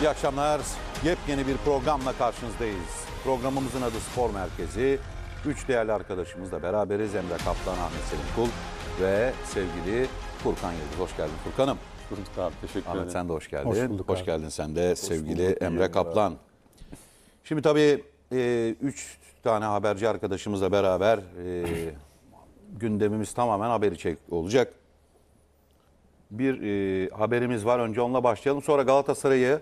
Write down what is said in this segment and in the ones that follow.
İyi akşamlar. Yepyeni bir programla karşınızdayız. Programımızın adı Spor Merkezi. Üç değerli arkadaşımızla beraberiz. Emre Kaplan, Ahmet Selim Kul ve sevgili Furkan Yıldız. Hoş geldin Furkan'ım. Bulduk abi teşekkür ederim. Ahmet sen de hoş geldin. Hoş bulduk Hoş abi. geldin sen de sevgili bulduk, Emre iyi Kaplan. Şimdi tabii e, üç tane haberci arkadaşımızla beraber e, gündemimiz tamamen haber içerik olacak. Bir e, haberimiz var. Önce onunla başlayalım. Sonra Galatasaray'ı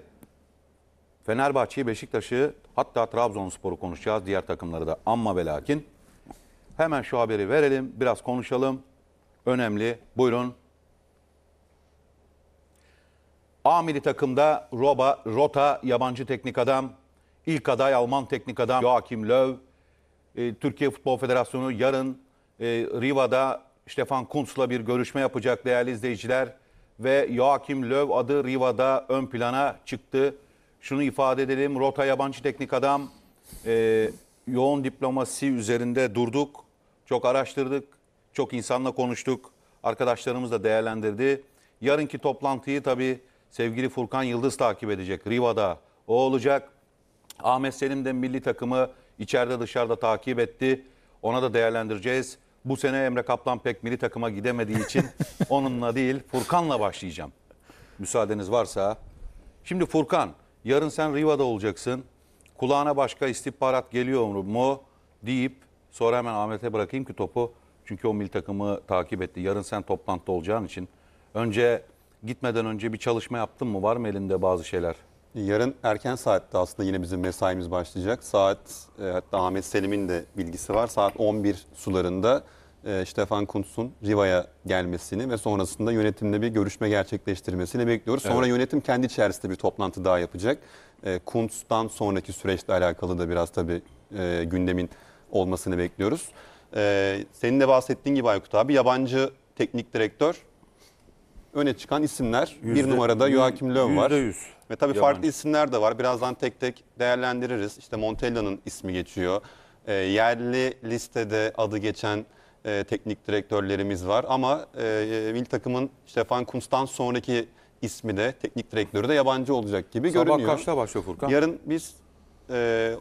Fenerbahçe'yi, Beşiktaş'ı hatta Trabzonspor'u konuşacağız diğer takımları da amma ve lakin. Hemen şu haberi verelim, biraz konuşalım. Önemli. Buyurun. Amiri takımda Roba, Rota yabancı teknik adam, ilk aday Alman teknik adam Joachim Löw. E, Türkiye Futbol Federasyonu yarın e, Riva'da Stefan Kuntz'la bir görüşme yapacak değerli izleyiciler. Ve Joachim Löw adı Riva'da ön plana çıktı şunu ifade edelim. Rota yabancı teknik adam e, yoğun diplomasi üzerinde durduk. Çok araştırdık. Çok insanla konuştuk. Arkadaşlarımız da değerlendirdi. Yarınki toplantıyı tabii sevgili Furkan Yıldız takip edecek. Riva'da o olacak. Ahmet Selim de milli takımı içeride dışarıda takip etti. Ona da değerlendireceğiz. Bu sene Emre Kaplan pek milli takıma gidemediği için onunla değil Furkan'la başlayacağım. Müsaadeniz varsa. Şimdi Furkan yarın sen Riva'da olacaksın. Kulağına başka istihbarat geliyor mu deyip sonra hemen Ahmet'e bırakayım ki topu. Çünkü o mil takımı takip etti. Yarın sen toplantıda olacağın için. Önce gitmeden önce bir çalışma yaptın mı? Var mı elinde bazı şeyler? Yarın erken saatte aslında yine bizim mesaimiz başlayacak. Saat e, hatta Ahmet Selim'in de bilgisi var. Saat 11 sularında e, Stefan Kuntz'un Riva'ya gelmesini ve sonrasında yönetimle bir görüşme gerçekleştirmesini bekliyoruz. Sonra evet. yönetim kendi içerisinde bir toplantı daha yapacak. E, Kuntz'dan sonraki süreçle alakalı da biraz tabii e, gündemin olmasını bekliyoruz. E, senin de bahsettiğin gibi Aykut abi yabancı teknik direktör öne çıkan isimler. Yüzde, bir numarada Joachim Löw var. %100. Ve tabii yabancı. farklı isimler de var. Birazdan tek tek değerlendiririz. İşte Montella'nın ismi geçiyor. E, yerli listede adı geçen e, teknik direktörlerimiz var. Ama e, e milli takımın Stefan Kuntz'tan sonraki ismi de teknik direktörü de yabancı olacak gibi Sabah görünüyor. Sabah kaçta başlıyor Furkan? Yarın biz 10 e,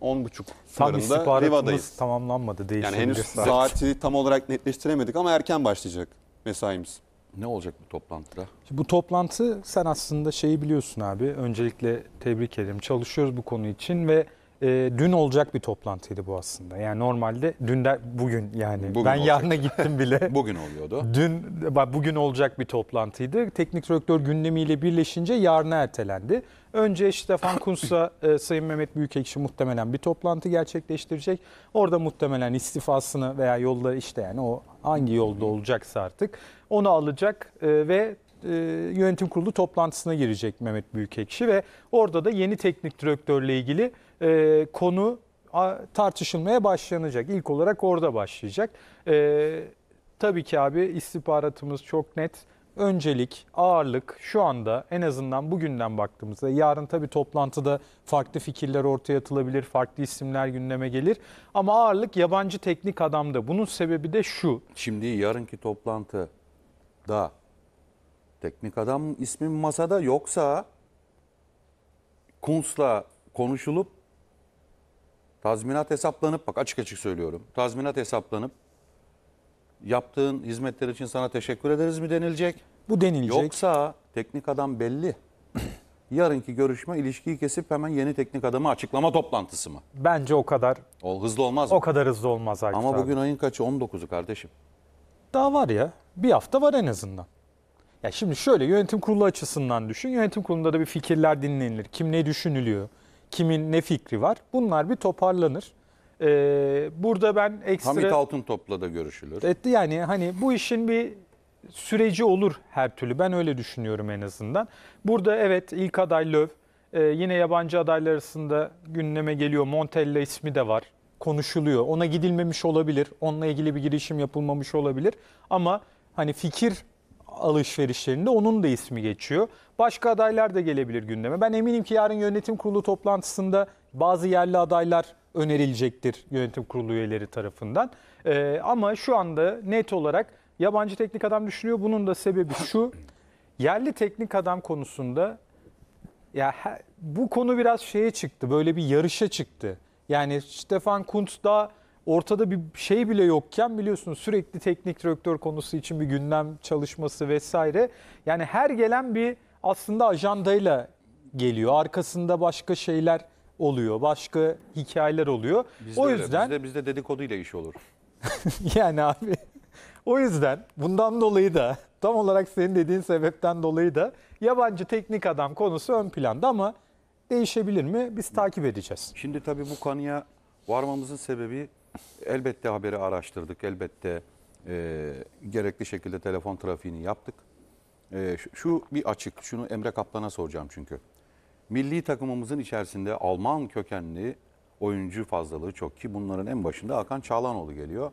10 buçuk sularında Riva'dayız. tamamlanmadı. Yani henüz saati tam olarak netleştiremedik ama erken başlayacak mesaimiz. Ne olacak bu toplantıda? Bu toplantı sen aslında şeyi biliyorsun abi. Öncelikle tebrik ederim. Çalışıyoruz bu konu için ve e, dün olacak bir toplantıydı bu aslında. Yani normalde dün de bugün yani bugün ben olacak. yarına gittim bile. bugün oluyordu. Dün bugün olacak bir toplantıydı. Teknik direktör gündemiyle birleşince yarına ertelendi. Önce Stefan Kuntz'la e, Sayın Mehmet Büyükekşi muhtemelen bir toplantı gerçekleştirecek. Orada muhtemelen istifasını veya yolları işte yani o hangi yolda olacaksa artık onu alacak e, ve e, yönetim kurulu toplantısına girecek Mehmet Büyükekşi ve orada da yeni teknik direktörle ilgili e, konu tartışılmaya başlanacak. İlk olarak orada başlayacak. E, tabii ki abi istihbaratımız çok net. Öncelik, ağırlık şu anda en azından bugünden baktığımızda yarın tabii toplantıda farklı fikirler ortaya atılabilir, farklı isimler gündeme gelir. Ama ağırlık yabancı teknik adamda. Bunun sebebi de şu. Şimdi yarınki toplantıda teknik adam ismi masada yoksa Kunz'la konuşulup Tazminat hesaplanıp bak açık açık söylüyorum. Tazminat hesaplanıp yaptığın hizmetler için sana teşekkür ederiz mi denilecek? Bu denilecek. Yoksa teknik adam belli. Yarınki görüşme ilişkiyi kesip hemen yeni teknik adamı açıklama toplantısı mı? Bence o kadar. O hızlı olmaz mı? O kadar hızlı olmaz Aykut Ama abi. bugün ayın kaçı? 19'u kardeşim. Daha var ya. Bir hafta var en azından. Ya şimdi şöyle yönetim kurulu açısından düşün. Yönetim kurulunda da bir fikirler dinlenilir. Kim ne düşünülüyor? Kimin ne fikri var? Bunlar bir toparlanır. Ee, burada ben ekstra... Hamit Altın Topla da görüşülür. Etti yani hani bu işin bir süreci olur her türlü. Ben öyle düşünüyorum en azından. Burada evet ilk aday Löv. Ee, yine yabancı adaylar arasında gündeme geliyor. Montella ismi de var. Konuşuluyor. Ona gidilmemiş olabilir. Onunla ilgili bir girişim yapılmamış olabilir. Ama hani fikir alışverişlerinde onun da ismi geçiyor başka adaylar da gelebilir gündeme. Ben eminim ki yarın yönetim kurulu toplantısında bazı yerli adaylar önerilecektir yönetim kurulu üyeleri tarafından. Ee, ama şu anda net olarak yabancı teknik adam düşünüyor. Bunun da sebebi şu. Yerli teknik adam konusunda ya bu konu biraz şeye çıktı. Böyle bir yarışa çıktı. Yani Stefan Kunt da ortada bir şey bile yokken biliyorsunuz sürekli teknik direktör konusu için bir gündem çalışması vesaire. Yani her gelen bir aslında ajandayla geliyor. Arkasında başka şeyler oluyor, başka hikayeler oluyor. Bizde o öyle, yüzden bizde bizde dedikoduyla iş olur. yani abi o yüzden bundan dolayı da tam olarak senin dediğin sebepten dolayı da yabancı teknik adam konusu ön planda ama değişebilir mi? Biz takip edeceğiz. Şimdi tabii bu konuya varmamızın sebebi elbette haberi araştırdık. Elbette e, gerekli şekilde telefon trafiğini yaptık. E, şu, bir açık, şunu Emre Kaplan'a soracağım çünkü. Milli takımımızın içerisinde Alman kökenli oyuncu fazlalığı çok ki bunların en başında Hakan Çağlanoğlu geliyor.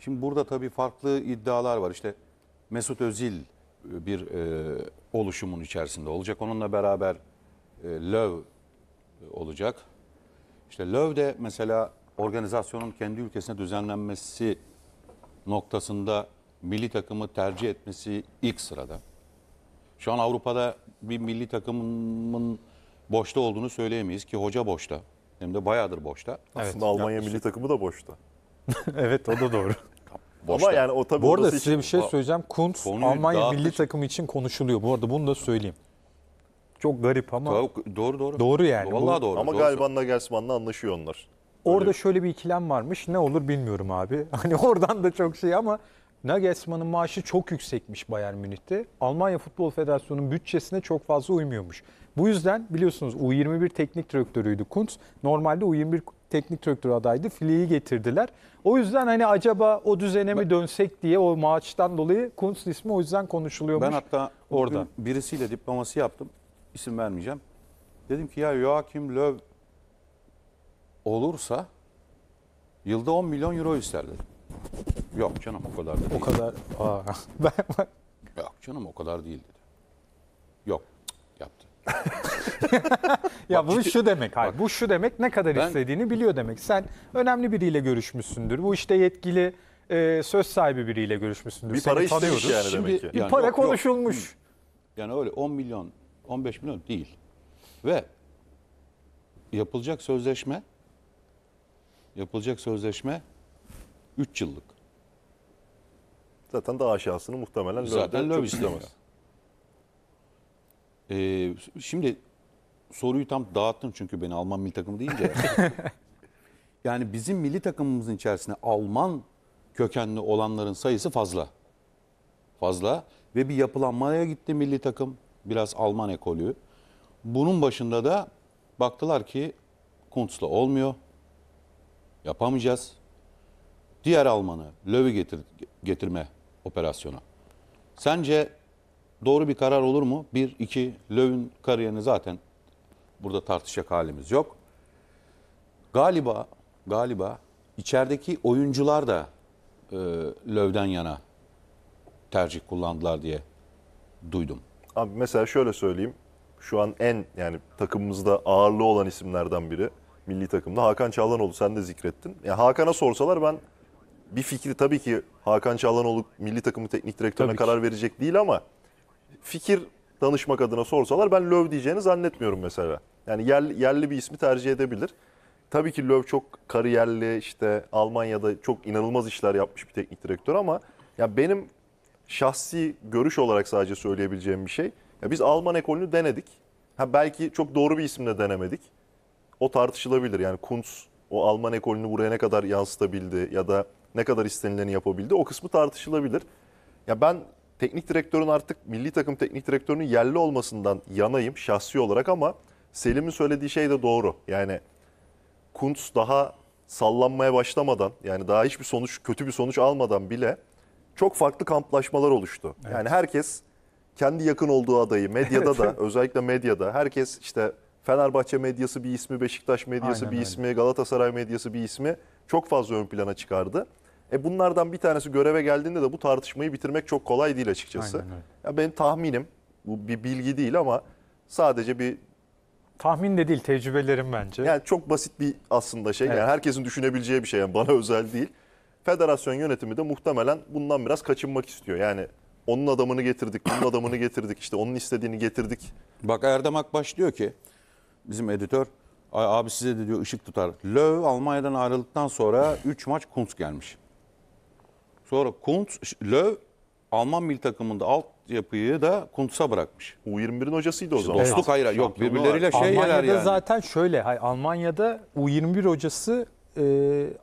Şimdi burada tabii farklı iddialar var. İşte Mesut Özil e, bir e, oluşumun içerisinde olacak. Onunla beraber e, Löw e, olacak. İşte Löw de mesela organizasyonun kendi ülkesine düzenlenmesi noktasında milli takımı tercih etmesi ilk sırada. Şu an Avrupa'da bir milli takımın boşta olduğunu söyleyemeyiz ki hoca boşta. Hem de bayağıdır boşta. Aslında Almanya Yaklaşık. milli takımı da boşta. evet o da doğru. boşta. Ama yani o tabii Bu arada size için... bir şey söyleyeceğim. Kuntz Almanya dağıtmış. milli takımı için konuşuluyor. Bu arada bunu da söyleyeyim. Çok garip ama. doğru doğru. Doğru yani. Vallahi bu... doğru. Ama doğru. galiba Nagelsmann'la anlaşıyor onlar. Orada Öyle. şöyle bir ikilem varmış. Ne olur bilmiyorum abi. Hani oradan da çok şey ama Nagelsmann'ın maaşı çok yüksekmiş Bayern Münih'te. Almanya Futbol Federasyonu'nun bütçesine çok fazla uymuyormuş. Bu yüzden biliyorsunuz U21 teknik direktörüydü Kuntz. Normalde U21 teknik direktör adaydı. Fili'yi getirdiler. O yüzden hani acaba o düzene mi dönsek diye o maaştan dolayı Kuntz ismi o yüzden konuşuluyormuş. Ben hatta orada birisiyle diploması yaptım. İsim vermeyeceğim. Dedim ki ya Joachim Löw olursa yılda 10 milyon euro ister dedim. Yok canım o kadar da değil. O kadar. Ben Yok canım o kadar değil dedi. Yok yaptı. ya bu şu demek. Hayır, bu şu demek ne kadar Ben- istediğini biliyor demek. Sen önemli biriyle görüşmüşsündür. Bu işte yetkili e, söz sahibi biriyle görüşmüşsündür. Bir para istemiş tanıyoruz. yani Şimdi demek ki. bir Yani para yok, yok. konuşulmuş. Yani öyle 10 milyon, 15 milyon değil. Ve yapılacak sözleşme yapılacak sözleşme 3 yıllık. Zaten daha aşağısını muhtemelen Zaten Löw istemez. Ee, şimdi soruyu tam dağıttın çünkü beni Alman milli takımı deyince. yani bizim milli takımımızın içerisinde Alman kökenli olanların sayısı fazla. Fazla ve bir yapılanmaya gitti milli takım. Biraz Alman ekolü. Bunun başında da baktılar ki Kuntz'la olmuyor. Yapamayacağız. Diğer Alman'ı Löw'ü getir, getirme Operasyona. Sence doğru bir karar olur mu? Bir, iki, Löw'ün kariyerini zaten burada tartışacak halimiz yok. Galiba, galiba içerideki oyuncular da e, Löw'den yana tercih kullandılar diye duydum. Abi mesela şöyle söyleyeyim. Şu an en yani takımımızda ağırlığı olan isimlerden biri milli takımda Hakan Çağlanoğlu sen de zikrettin. Ya Hakan'a sorsalar ben bir fikri tabii ki Hakan Çalhanoğlu milli takımı teknik direktörüne Tabii ki. karar verecek değil ama fikir danışmak adına sorsalar ben Löw diyeceğini zannetmiyorum mesela. Yani yerli, yerli bir ismi tercih edebilir. Tabii ki Löw çok kariyerli işte Almanya'da çok inanılmaz işler yapmış bir teknik direktör ama ya benim şahsi görüş olarak sadece söyleyebileceğim bir şey. Ya biz Alman ekolünü denedik. Ha belki çok doğru bir isimle denemedik. O tartışılabilir. Yani Kuntz o Alman ekolünü buraya ne kadar yansıtabildi ya da ne kadar istenileni yapabildi o kısmı tartışılabilir. Ya ben teknik direktörün artık milli takım teknik direktörünün yerli olmasından yanayım şahsi olarak ama Selim'in söylediği şey de doğru. Yani Kuntz daha sallanmaya başlamadan yani daha hiçbir sonuç kötü bir sonuç almadan bile çok farklı kamplaşmalar oluştu. Evet. Yani herkes kendi yakın olduğu adayı medyada da özellikle medyada herkes işte Fenerbahçe medyası bir ismi, Beşiktaş medyası Aynen bir öyle. ismi, Galatasaray medyası bir ismi çok fazla ön plana çıkardı. E bunlardan bir tanesi göreve geldiğinde de bu tartışmayı bitirmek çok kolay değil açıkçası. Aynen, evet. ya benim tahminim, bu bir bilgi değil ama sadece bir Tahmin de değil tecrübelerim bence. Yani çok basit bir aslında şey. Evet. Yani herkesin düşünebileceği bir şey. Yani bana özel değil. Federasyon yönetimi de muhtemelen bundan biraz kaçınmak istiyor. Yani onun adamını getirdik, bunun adamını getirdik, işte onun istediğini getirdik. Bak Erdem Akbaş diyor ki bizim editör abi size de diyor ışık tutar. Löw Almanya'dan ayrıldıktan sonra 3 maç Kuntz gelmiş. Sonra Kuntz, Löw Alman milli takımında alt yapıyı da Kuntz'a bırakmış. U21'in hocasıydı o zaman. Dostluk evet. hayır yok birbirleriyle şey Almanya'da yani. zaten şöyle hay Almanya'da U21 hocası e,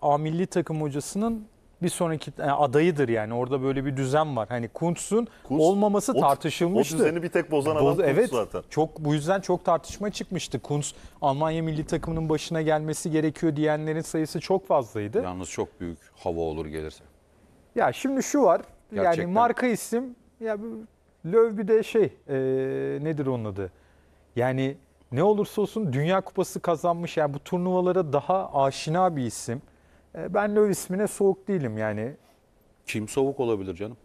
A milli takım hocasının bir sonraki e, adayıdır yani. Orada böyle bir düzen var. Hani Kuntz'un Kuntz, olmaması o, tartışılmıştı. O düzeni bir tek bozan adam Boz, Kuntz evet, zaten. Çok, bu yüzden çok tartışma çıkmıştı. Kuntz Almanya milli takımının başına gelmesi gerekiyor diyenlerin sayısı çok fazlaydı. Yalnız çok büyük hava olur gelirse. Ya şimdi şu var. Gerçekten. Yani marka isim. Ya Löw bir de şey e, nedir onun adı? Yani ne olursa olsun Dünya Kupası kazanmış. Yani bu turnuvalara daha aşina bir isim. E, ben de o ismine soğuk değilim yani. Kim soğuk olabilir canım?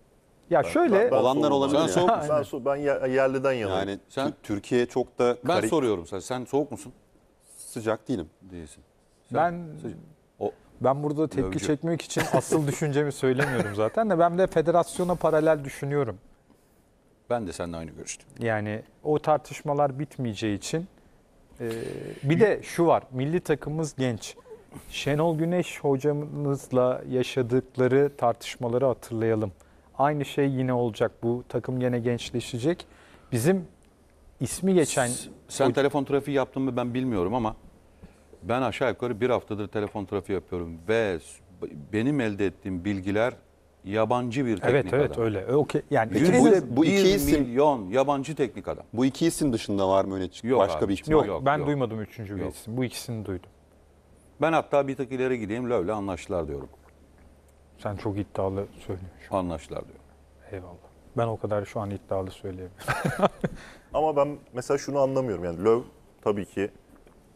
Ya ben, şöyle ben, olanlar olabilir. Sen soğuk musun? Ben, so ben yerliden yanayım. Yani sen Türkiye çok da Ben soruyorum sen sen soğuk musun? Sıcak değilim diyesin. ben o ben burada tepki Lövcü. çekmek için asıl düşüncemi söylemiyorum zaten de ben de federasyona paralel düşünüyorum. Ben de seninle aynı görüştüm. Yani o tartışmalar bitmeyeceği için e, bir de şu var. Milli takımımız genç. Şenol Güneş hocamızla yaşadıkları tartışmaları hatırlayalım. Aynı şey yine olacak. Bu takım yine gençleşecek. Bizim ismi geçen... Sen hoca... telefon trafiği yaptın mı ben bilmiyorum ama ben aşağı yukarı bir haftadır telefon trafiği yapıyorum ve benim elde ettiğim bilgiler yabancı bir teknik evet, adam. Evet evet öyle. E, okay. Yani Peki bu, de, bu iki isim, milyon yabancı teknik adam. Bu iki isim dışında var mı öne çıkıyor? Başka abi, bir isim yok. yok ben yok. duymadım üçüncü yok. isim. Bu ikisini duydum. Ben hatta bir tık ileri gideyim Löv'le anlaştılar diyorum. Sen çok iddialı söylüyorsun. Anlaştılar diyorum. Eyvallah. Ben o kadar şu an iddialı söyleyemiyorum. Ama ben mesela şunu anlamıyorum. Yani Löv tabii ki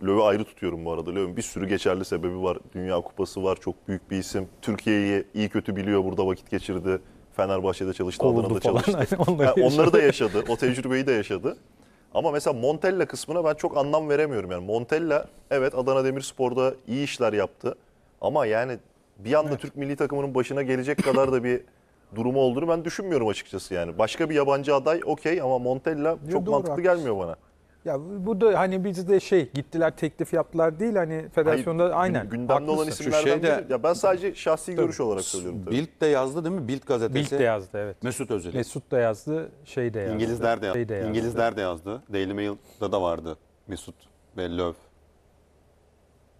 Löv'ü ayrı tutuyorum bu arada. Löv'ün bir sürü geçerli sebebi var. Dünya Kupası var. Çok büyük bir isim. Türkiye'yi iyi kötü biliyor. Burada vakit geçirdi. Fenerbahçe'de çalıştı, Kovuldu Adana'da falan. çalıştı. onları, yani onları da yaşadı. O tecrübeyi de yaşadı. Ama mesela Montella kısmına ben çok anlam veremiyorum. Yani Montella evet Adana Demirspor'da iyi işler yaptı. Ama yani bir anda evet. Türk milli takımının başına gelecek kadar da bir durumu olduğunu ben düşünmüyorum açıkçası yani. Başka bir yabancı aday okey ama Montella çok Yo, mantıklı haklısın. gelmiyor bana. Ya bu da hani biz de şey gittiler teklif yaptılar değil hani federasyonda Hayır, aynen. Gündemde haklısın. olan isimlerden Şu şeyde, Ya ben sadece şahsi tabii, görüş olarak söylüyorum. Tabii. Bild de yazdı değil mi? Bild gazetesi. Bild de yazdı evet. Mesut Özil. Mesut da yazdı şey de yazdı. İngilizler de, şey de yazdı. İngilizler de yazdı. Daily Mail'da da vardı Mesut ve Löw.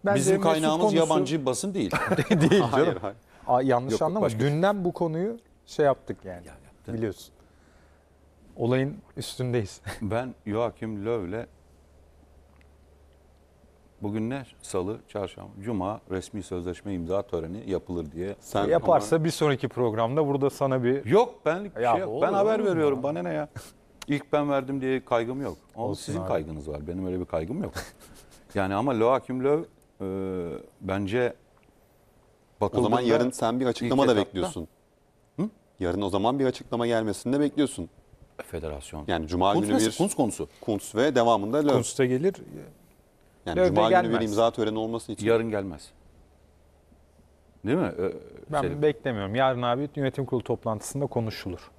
Bence Bizim kaynağımız konusu... yabancı basın değil. değil canım. Hayır, hayır. Aa, yanlış Yok, anlama. Gündem şey. bu konuyu şey yaptık yani. Ya, yaptın. biliyorsun olayın üstündeyiz. ben Joachim Löw'le bugün ne? Salı, çarşamba, cuma resmi sözleşme imza töreni yapılır diye. Sen Yaparsa ama... bir sonraki programda burada sana bir... Yok ben ya, şey yok. ben haber veriyorum ya. bana ne ya. İlk ben verdim diye kaygım yok. O sizin abi. kaygınız var. Benim öyle bir kaygım yok. yani ama Joachim Löw e, bence O zaman yarın sen bir açıklama da bekliyorsun. Hı? Yarın o zaman bir açıklama gelmesini de bekliyorsun federasyon. Yani Cuma Kuntz günü bir... Kuntz konusu. Kuntz ve devamında Löw. Kuntz'ta gelir. Yani Löw'de Cuma gelmez. günü bir imza töreni olması için. Yarın gelmez. Değil mi? Ee, ben Selim. beklemiyorum. Yarın abi yönetim kurulu toplantısında konuşulur.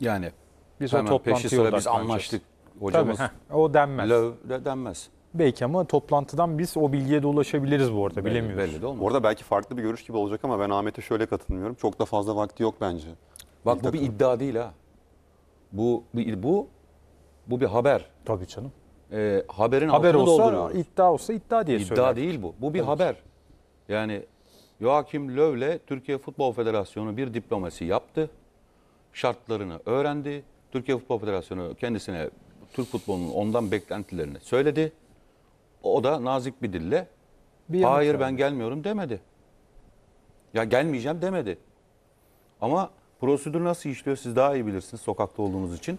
Yani biz hemen o toplantıyı peşi sıra biz anlaştık. Hocamız Tabii, o denmez. Löw de denmez. Belki ama toplantıdan biz o bilgiye de ulaşabiliriz bu arada belli, bilemiyoruz. Belli de olmaz. Orada belki farklı bir görüş gibi olacak ama ben Ahmet'e şöyle katılmıyorum. Çok da fazla vakti yok bence. Bak bir bu takım. bir iddia değil ha. Bu bu bu, bir haber. Tabii canım. E, haberin haber altını olsa dolduruyoruz. iddia olsa iddia diye İddia söyler. değil bu. Bu bir Tabii. haber. Yani Joachim Löw'le Türkiye Futbol Federasyonu bir diplomasi yaptı. Şartlarını öğrendi. Türkiye Futbol Federasyonu kendisine Türk futbolunun ondan beklentilerini söyledi. O da nazik bir dille bir hayır ben gelmiyorum demedi. Ya gelmeyeceğim demedi. Ama Prosedür nasıl işliyor siz daha iyi bilirsiniz sokakta olduğunuz için.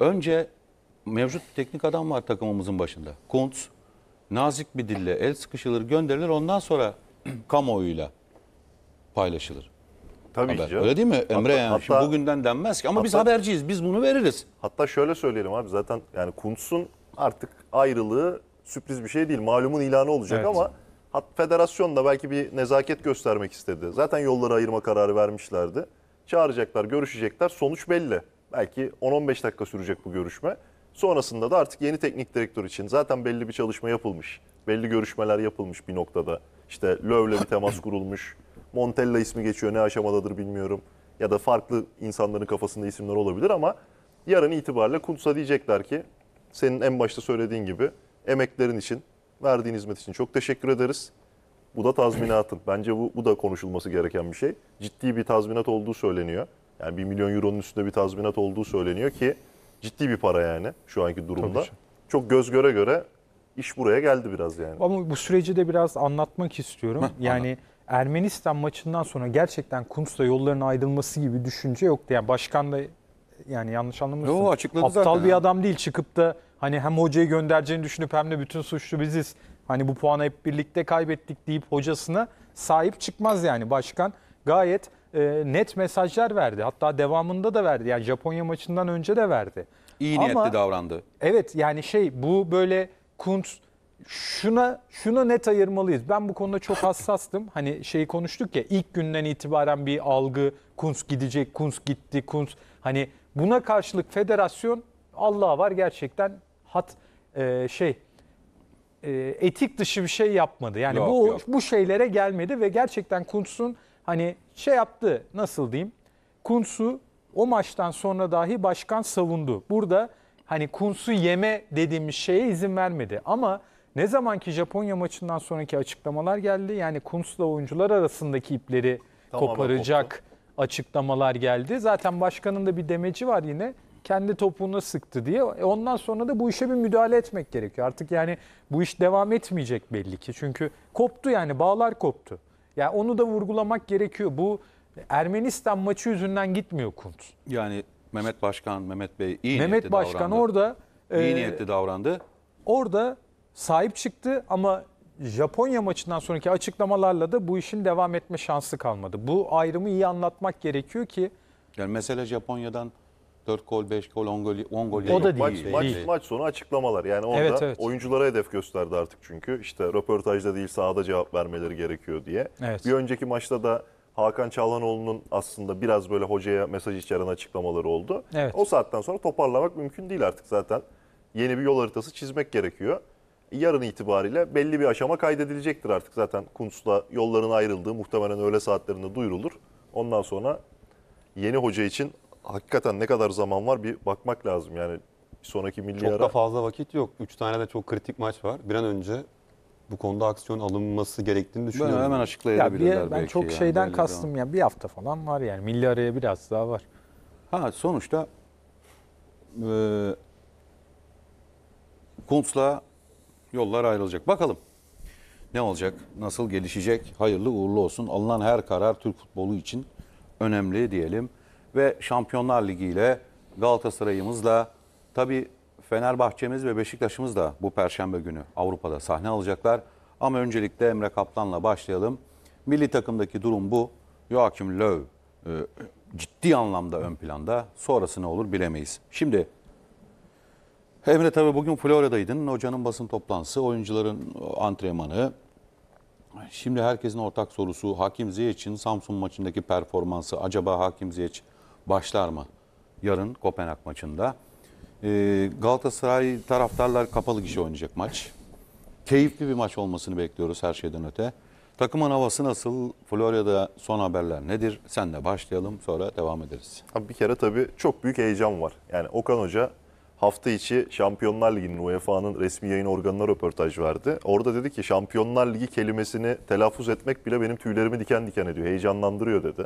Önce mevcut teknik adam var takımımızın başında. Kuntz nazik bir dille el sıkışılır gönderilir ondan sonra kamuoyuyla paylaşılır. Tabii Haber. Canım. Öyle değil mi Emre hatta, yani? Hatta, Şimdi bugünden denmez ki ama hatta, biz haberciyiz biz bunu veririz. Hatta şöyle söyleyelim abi zaten yani Kuntz'un artık ayrılığı sürpriz bir şey değil. Malumun ilanı olacak evet. ama hat, federasyon da belki bir nezaket göstermek istedi. Zaten yolları ayırma kararı vermişlerdi. Çağıracaklar, görüşecekler. Sonuç belli. Belki 10-15 dakika sürecek bu görüşme. Sonrasında da artık yeni teknik direktör için zaten belli bir çalışma yapılmış. Belli görüşmeler yapılmış bir noktada. İşte Löv'le bir temas kurulmuş. Montella ismi geçiyor ne aşamadadır bilmiyorum. Ya da farklı insanların kafasında isimler olabilir ama yarın itibariyle Kuntz'a diyecekler ki senin en başta söylediğin gibi emeklerin için, verdiğin hizmet için çok teşekkür ederiz. Bu da tazminatın. Bence bu, bu da konuşulması gereken bir şey. Ciddi bir tazminat olduğu söyleniyor. Yani 1 milyon euronun üstünde bir tazminat olduğu söyleniyor ki ciddi bir para yani şu anki durumda. Tabii. Çok göz göre göre iş buraya geldi biraz yani. Ama bu süreci de biraz anlatmak istiyorum. Heh, yani anladım. Ermenistan maçından sonra gerçekten Kuntz'da yolların aydınması gibi düşünce yoktu. Yani başkan da yani yanlış anlamışsın. Yo, açıkladı Aptal zaten bir yani. adam değil çıkıp da hani hem hocayı göndereceğini düşünüp hem de bütün suçlu biziz Hani bu puanı hep birlikte kaybettik deyip hocasına sahip çıkmaz yani başkan. Gayet e, net mesajlar verdi. Hatta devamında da verdi. Yani Japonya maçından önce de verdi. İyi niyetli Ama, davrandı. Evet yani şey bu böyle Kunt şuna şuna net ayırmalıyız. Ben bu konuda çok hassastım. Hani şeyi konuştuk ya ilk günden itibaren bir algı Kunz gidecek, Kunz gitti, Kunz hani buna karşılık federasyon Allah var gerçekten hat e, şey e, etik dışı bir şey yapmadı. Yani Yok, bu yok. bu şeylere gelmedi ve gerçekten Kuntz'un hani şey yaptı nasıl diyeyim? Kuntz'u o maçtan sonra dahi başkan savundu. Burada hani Kuntz'u yeme dediğimiz şeye izin vermedi. Ama ne zaman ki Japonya maçından sonraki açıklamalar geldi. Yani Kuntz'la oyuncular arasındaki ipleri Tamamen koparacak açıklamalar geldi. Zaten başkanın da bir demeci var yine kendi topuğuna sıktı diye. E, ondan sonra da bu işe bir müdahale etmek gerekiyor. Artık yani bu iş devam etmeyecek belli ki. Çünkü koptu yani bağlar koptu. Yani onu da vurgulamak gerekiyor. Bu Ermenistan maçı yüzünden gitmiyor Kunt. Yani Mehmet Başkan, Mehmet Bey iyi Mehmet niyetli Başkan davrandı. orada iyi e, niyetli davrandı. Orada sahip çıktı ama Japonya maçından sonraki açıklamalarla da bu işin devam etme şansı kalmadı. Bu ayrımı iyi anlatmak gerekiyor ki. Yani mesele Japonya'dan 4 gol, 5 gol, 10 gol, 10 gol. O da maç, değil. Maç, değil. maç sonu açıklamalar. Yani orada evet, evet. oyunculara hedef gösterdi artık çünkü. işte röportajda değil sahada cevap vermeleri gerekiyor diye. Evet. Bir önceki maçta da Hakan Çalhanoğlu'nun aslında biraz böyle hocaya mesaj içeren açıklamaları oldu. Evet. O saatten sonra toparlamak mümkün değil artık zaten. Yeni bir yol haritası çizmek gerekiyor. Yarın itibariyle belli bir aşama kaydedilecektir artık zaten. Kuntz'la yolların ayrıldığı muhtemelen öğle saatlerinde duyurulur. Ondan sonra yeni hoca için hakikaten ne kadar zaman var bir bakmak lazım. Yani sonraki milli Çok ara... da fazla vakit yok. Üç tane de çok kritik maç var. Bir an önce bu konuda aksiyon alınması gerektiğini düşünüyorum. Ben hemen açıklayabilirler ya bir, ben belki. Ben çok yani. şeyden kastım ya yani bir hafta falan var yani. Milli araya biraz daha var. Ha sonuçta e, Kuntz'la yollar ayrılacak. Bakalım ne olacak, nasıl gelişecek, hayırlı uğurlu olsun. Alınan her karar Türk futbolu için önemli diyelim ve Şampiyonlar Ligi ile Galatasaray'ımızla tabi Fenerbahçe'miz ve Beşiktaş'ımız da bu perşembe günü Avrupa'da sahne alacaklar. Ama öncelikle Emre Kaplan'la başlayalım. Milli takımdaki durum bu. Joachim Löw e, ciddi anlamda ön planda. Sonrası ne olur bilemeyiz. Şimdi Emre tabi bugün Florya'daydın. Hocanın basın toplantısı, oyuncuların antrenmanı. Şimdi herkesin ortak sorusu Hakim Ziyeç'in Samsun maçındaki performansı. Acaba Hakim Ziyeç başlar mı? Yarın Kopenhag maçında. Ee, Galatasaray taraftarlar kapalı gişe oynayacak maç. Keyifli bir maç olmasını bekliyoruz her şeyden öte. Takımın havası nasıl? Florya'da son haberler nedir? Sen de başlayalım sonra devam ederiz. Abi bir kere tabii çok büyük heyecan var. Yani Okan Hoca hafta içi Şampiyonlar Ligi'nin UEFA'nın resmi yayın organına röportaj verdi. Orada dedi ki Şampiyonlar Ligi kelimesini telaffuz etmek bile benim tüylerimi diken diken ediyor, heyecanlandırıyor dedi.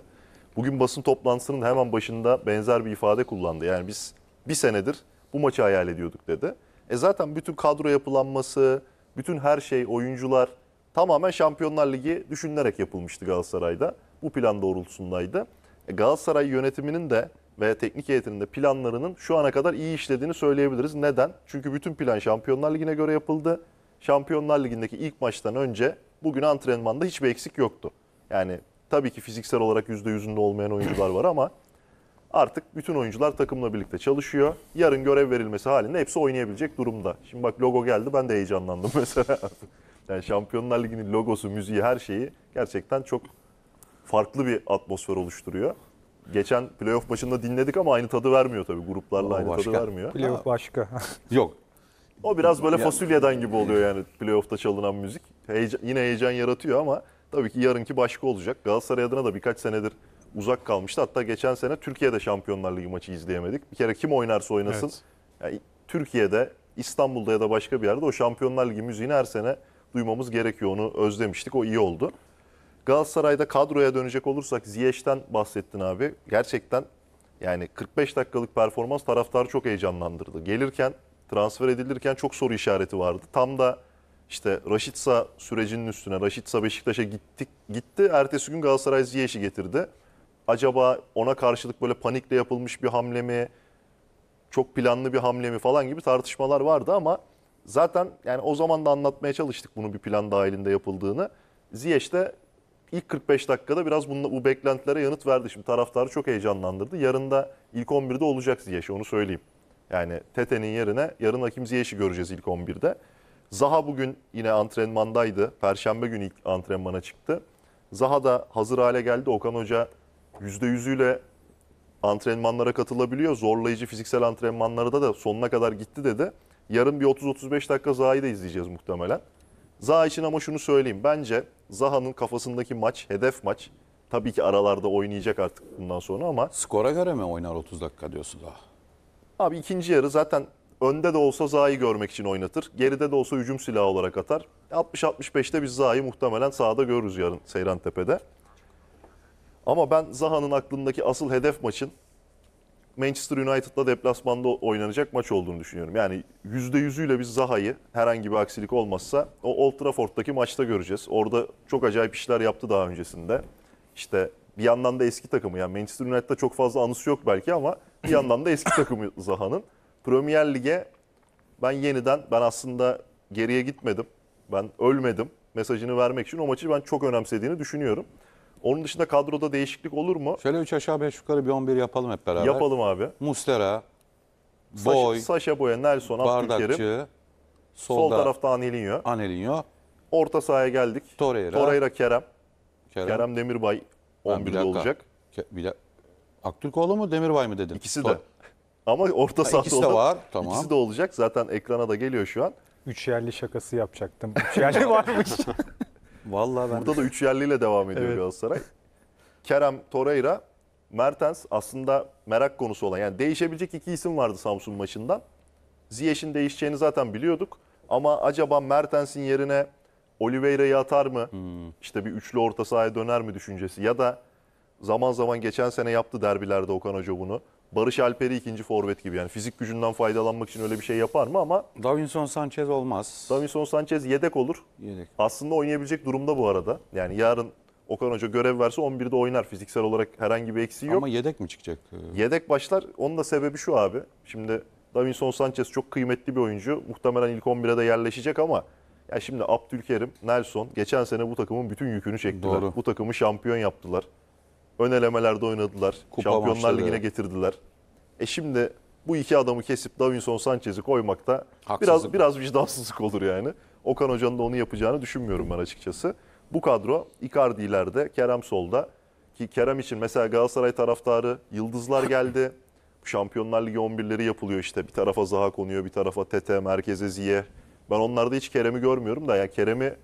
Bugün basın toplantısının hemen başında benzer bir ifade kullandı. Yani biz bir senedir bu maçı hayal ediyorduk dedi. E zaten bütün kadro yapılanması, bütün her şey, oyuncular tamamen Şampiyonlar Ligi düşünülerek yapılmıştı Galatasaray'da. Bu plan doğrultusundaydı. E Galatasaray yönetiminin de ve teknik heyetinin de planlarının şu ana kadar iyi işlediğini söyleyebiliriz. Neden? Çünkü bütün plan Şampiyonlar Ligi'ne göre yapıldı. Şampiyonlar Ligi'ndeki ilk maçtan önce bugün antrenmanda hiçbir eksik yoktu. Yani Tabii ki fiziksel olarak %100'ünde olmayan oyuncular var ama artık bütün oyuncular takımla birlikte çalışıyor. Yarın görev verilmesi halinde hepsi oynayabilecek durumda. Şimdi bak logo geldi ben de heyecanlandım mesela. yani Şampiyonlar Ligi'nin logosu, müziği her şeyi gerçekten çok farklı bir atmosfer oluşturuyor. Geçen playoff başında dinledik ama aynı tadı vermiyor tabii. Gruplarla o aynı başka. tadı vermiyor. Playoff başka. Yok. O biraz böyle fasulyeden gibi oluyor yani playoff'ta çalınan müzik. Heyecan, yine heyecan yaratıyor ama Tabii ki yarınki başka olacak. Galatasaray adına da birkaç senedir uzak kalmıştı. Hatta geçen sene Türkiye'de Şampiyonlar Ligi maçı izleyemedik. Bir kere kim oynarsa oynasın. Evet. Yani Türkiye'de, İstanbul'da ya da başka bir yerde o Şampiyonlar Ligi müziğini her sene duymamız gerekiyor. Onu özlemiştik. O iyi oldu. Galatasaray'da kadroya dönecek olursak Ziyech'ten bahsettin abi. Gerçekten yani 45 dakikalık performans taraftarı çok heyecanlandırdı. Gelirken, transfer edilirken çok soru işareti vardı. Tam da işte Raşitsa sürecinin üstüne Raşitsa Beşiktaş'a gittik gitti. Ertesi gün Galatasaray Ziyeş'i getirdi. Acaba ona karşılık böyle panikle yapılmış bir hamle mi? Çok planlı bir hamle mi falan gibi tartışmalar vardı ama zaten yani o zaman da anlatmaya çalıştık bunu bir plan dahilinde yapıldığını. Ziyech de ilk 45 dakikada biraz bununla, bu beklentilere yanıt verdi. Şimdi taraftarı çok heyecanlandırdı. Yarın da ilk 11'de olacak Ziyech onu söyleyeyim. Yani Tete'nin yerine yarın Hakim Ziyech'i göreceğiz ilk 11'de. Zaha bugün yine antrenmandaydı. Perşembe günü ilk antrenmana çıktı. Zaha da hazır hale geldi. Okan Hoca %100'üyle antrenmanlara katılabiliyor. Zorlayıcı fiziksel antrenmanlara da, da sonuna kadar gitti dedi. Yarın bir 30-35 dakika Zaha'yı da izleyeceğiz muhtemelen. Zaha için ama şunu söyleyeyim. Bence Zaha'nın kafasındaki maç, hedef maç tabii ki aralarda oynayacak artık bundan sonra ama... Skora göre mi oynar 30 dakika diyorsun Zaha? Abi ikinci yarı zaten önde de olsa Zaha'yı görmek için oynatır. Geride de olsa hücum silahı olarak atar. 60-65'te biz Zaha'yı muhtemelen sahada görürüz yarın Seyran Tepe'de. Ama ben Zaha'nın aklındaki asıl hedef maçın Manchester United'la deplasmanda oynanacak maç olduğunu düşünüyorum. Yani %100'üyle biz Zaha'yı herhangi bir aksilik olmazsa o Old Trafford'daki maçta göreceğiz. Orada çok acayip işler yaptı daha öncesinde. İşte bir yandan da eski takımı yani Manchester United'da çok fazla anısı yok belki ama bir yandan da eski takımı Zaha'nın. Premier Lig'e ben yeniden ben aslında geriye gitmedim. Ben ölmedim mesajını vermek için o maçı ben çok önemsediğini düşünüyorum. Onun dışında kadroda değişiklik olur mu? Şöyle 3 aşağı 5 yukarı bir 11 yapalım hep beraber. Yapalım abi. Mustera, Boy, Saşa, Saşa Boya, Nelson, Abdülkerim. Bardakçı, Sol tarafta Angelinho. Anelino, Orta sahaya geldik. Torreira. Torreira Kerem. Kerem, Kerem Demirbay 11'de olacak. Ke- Bir dak- Aktürkoğlu mu Demirbay mı dedin? İkisi de. Ama orta ha, saha olan var. Tamam. İkisi de olacak. Zaten ekrana da geliyor şu an. Üç yerli şakası yapacaktım. Üç yerli varmış. Vallahi ben... Burada da üç yerliyle devam ediyor evet. Galatasaray. Kerem Torreira, Mertens aslında merak konusu olan. Yani değişebilecek iki isim vardı Samsun maçından. Ziyech'in değişeceğini zaten biliyorduk. Ama acaba Mertens'in yerine Oliveira'yı atar mı? Hmm. İşte bir üçlü orta sahaya döner mi düşüncesi? Ya da zaman zaman geçen sene yaptı derbilerde Okan Hoca bunu. Barış Alper'i ikinci forvet gibi yani fizik gücünden faydalanmak için öyle bir şey yapar mı ama Davinson Sanchez olmaz. Davinson Sanchez yedek olur. Yedek. Aslında oynayabilecek durumda bu arada. Yani yarın Okan Hoca görev verse 11'de oynar. Fiziksel olarak herhangi bir eksiği yok. Ama yedek mi çıkacak? Yedek başlar. Onun da sebebi şu abi. Şimdi Davinson Sanchez çok kıymetli bir oyuncu. Muhtemelen ilk 11'e de yerleşecek ama ya şimdi Abdülkerim, Nelson geçen sene bu takımın bütün yükünü çektiler. Doğru. Bu takımı şampiyon yaptılar ön elemelerde oynadılar. Kupa Şampiyonlar Ligi'ne getirdiler. E şimdi bu iki adamı kesip Davinson Sanchez'i koymakta biraz biraz vicdansızlık olur yani. Okan Hoca'nın da onu yapacağını düşünmüyorum ben açıkçası. Bu kadro Icardi ileride, Kerem solda. Ki Kerem için mesela Galatasaray taraftarı yıldızlar geldi. Şampiyonlar Ligi 11'leri yapılıyor işte. Bir tarafa Zaha konuyor, bir tarafa Tete, merkeze Ziye. Ben onlarda hiç Kerem'i görmüyorum da ya yani Kerem'i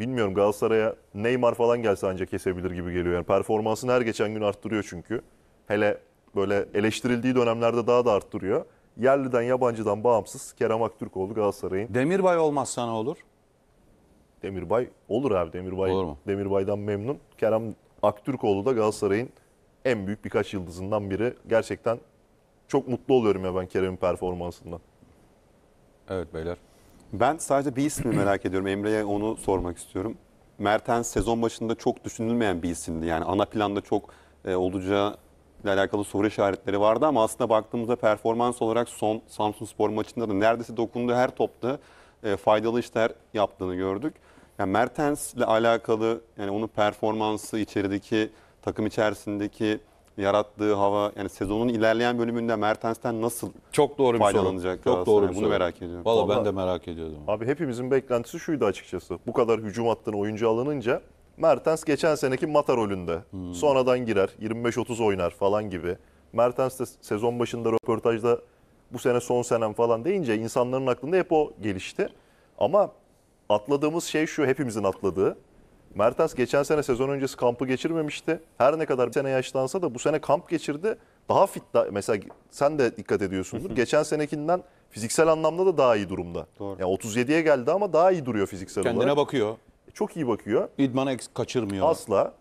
bilmiyorum Galatasaray'a Neymar falan gelse ancak kesebilir gibi geliyor. Yani performansını her geçen gün arttırıyor çünkü. Hele böyle eleştirildiği dönemlerde daha da arttırıyor. Yerliden yabancıdan bağımsız Kerem Aktürkoğlu Galatasaray'ın. Demirbay olmazsa ne olur? Demirbay olur abi Demirbay. Olur mu? Demirbay'dan memnun. Kerem Aktürkoğlu da Galatasaray'ın en büyük birkaç yıldızından biri. Gerçekten çok mutlu oluyorum ya ben Kerem'in performansından. Evet beyler. Ben sadece bir ismi merak ediyorum. Emre'ye onu sormak istiyorum. Mertens sezon başında çok düşünülmeyen bir isimdi. Yani ana planda çok e, olacağı ile alakalı soru işaretleri vardı ama aslında baktığımızda performans olarak son Samsun Spor maçında da neredeyse dokunduğu her topta e, faydalı işler yaptığını gördük. Yani Mertens ile alakalı yani onun performansı içerideki takım içerisindeki yarattığı hava yani sezonun ilerleyen bölümünde Mertens'ten nasıl Çok doğru bir soru. Çok doğru bir Bunu soru. merak ediyorum. Valla ben de merak ediyordum. Abi hepimizin beklentisi şuydu açıkçası. Bu kadar hücum hattına oyuncu alınınca Mertens geçen seneki Mata rolünde. Hmm. Sonradan girer, 25-30 oynar falan gibi. Mertens de sezon başında röportajda bu sene son senem falan deyince insanların aklında hep o gelişti. Ama atladığımız şey şu hepimizin atladığı. Mertens geçen sene sezon öncesi kampı geçirmemişti. Her ne kadar bir sene yaşlansa da bu sene kamp geçirdi. Daha fit, da, mesela sen de dikkat ediyorsundur. geçen senekinden fiziksel anlamda da daha iyi durumda. Doğru. Yani 37'ye geldi ama daha iyi duruyor fiziksel Kendine olarak. Kendine bakıyor. Çok iyi bakıyor. İdmanı kaçırmıyor. Asla.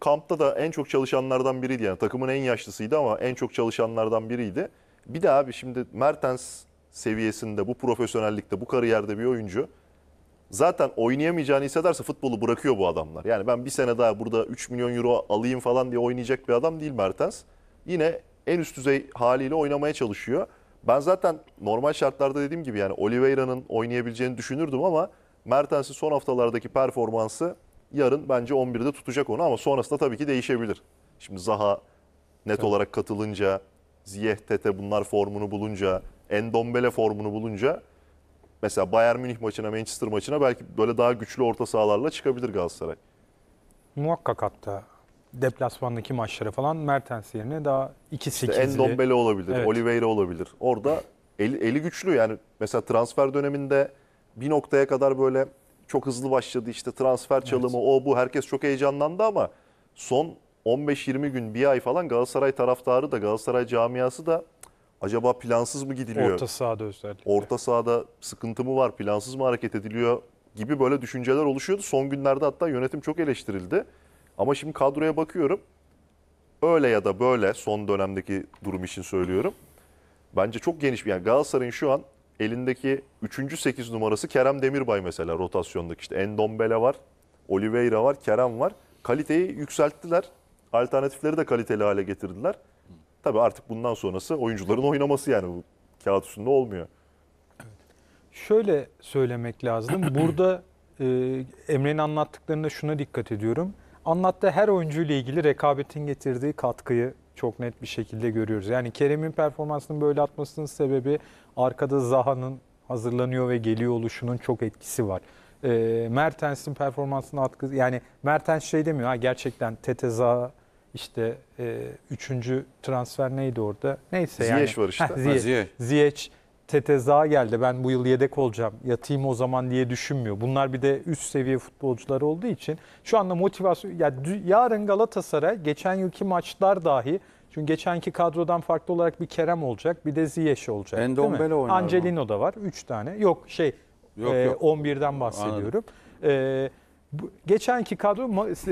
Kampta da en çok çalışanlardan biriydi. Yani takımın en yaşlısıydı ama en çok çalışanlardan biriydi. Bir de abi şimdi Mertens seviyesinde bu profesyonellikte bu kariyerde bir oyuncu zaten oynayamayacağını hissederse futbolu bırakıyor bu adamlar. Yani ben bir sene daha burada 3 milyon euro alayım falan diye oynayacak bir adam değil Mertens. Yine en üst düzey haliyle oynamaya çalışıyor. Ben zaten normal şartlarda dediğim gibi yani Oliveira'nın oynayabileceğini düşünürdüm ama Mertens'in son haftalardaki performansı yarın bence 11'de tutacak onu ama sonrasında tabii ki değişebilir. Şimdi Zaha net evet. olarak katılınca, Ziyeh Tete bunlar formunu bulunca, Endombele formunu bulunca Mesela Bayern Münih maçına, Manchester maçına belki böyle daha güçlü orta sahalarla çıkabilir Galatasaray. Muhakkak hatta deplasmandaki maçları falan Mertens yerine daha 2-8'li. İşte Endombele olabilir, evet. Oliveira olabilir. Orada eli, eli güçlü yani. Mesela transfer döneminde bir noktaya kadar böyle çok hızlı başladı işte transfer çalımı evet. o bu herkes çok heyecanlandı ama son 15-20 gün bir ay falan Galatasaray taraftarı da Galatasaray camiası da acaba plansız mı gidiliyor? Orta sahada özellikle. Orta sahada sıkıntı mı var? Plansız mı hareket ediliyor? Gibi böyle düşünceler oluşuyordu. Son günlerde hatta yönetim çok eleştirildi. Ama şimdi kadroya bakıyorum. Öyle ya da böyle son dönemdeki durum için söylüyorum. Bence çok geniş bir yani Galatasaray'ın şu an elindeki 3. 8 numarası Kerem Demirbay mesela rotasyondaki işte Endombele var, Oliveira var, Kerem var. Kaliteyi yükselttiler. Alternatifleri de kaliteli hale getirdiler. Tabii artık bundan sonrası oyuncuların oynaması yani bu kağıt üstünde olmuyor. Şöyle söylemek lazım. Burada e, Emre'nin anlattıklarında şuna dikkat ediyorum. Anlattığı her oyuncuyla ilgili rekabetin getirdiği katkıyı çok net bir şekilde görüyoruz. Yani Kerem'in performansını böyle atmasının sebebi arkada Zaha'nın hazırlanıyor ve geliyor oluşunun çok etkisi var. E, Mertens'in performansına atkı yani Mertens şey demiyor ha gerçekten Teteza işte e, üçüncü transfer neydi orada? Neyse yani. Ziyech var işte. Heh, Ziyech. Ziyech. Ziyech Teteza geldi ben bu yıl yedek olacağım yatayım o zaman diye düşünmüyor. Bunlar bir de üst seviye futbolcular olduğu için şu anda motivasyon ya yarın Galatasaray geçen yılki maçlar dahi çünkü geçenki kadrodan farklı olarak bir Kerem olacak bir de Ziyech olacak. Endombele oynar. Angelino da var 3 tane yok şey yok, e, yok. 11'den bahsediyorum. Anladım. E, geçenki kadro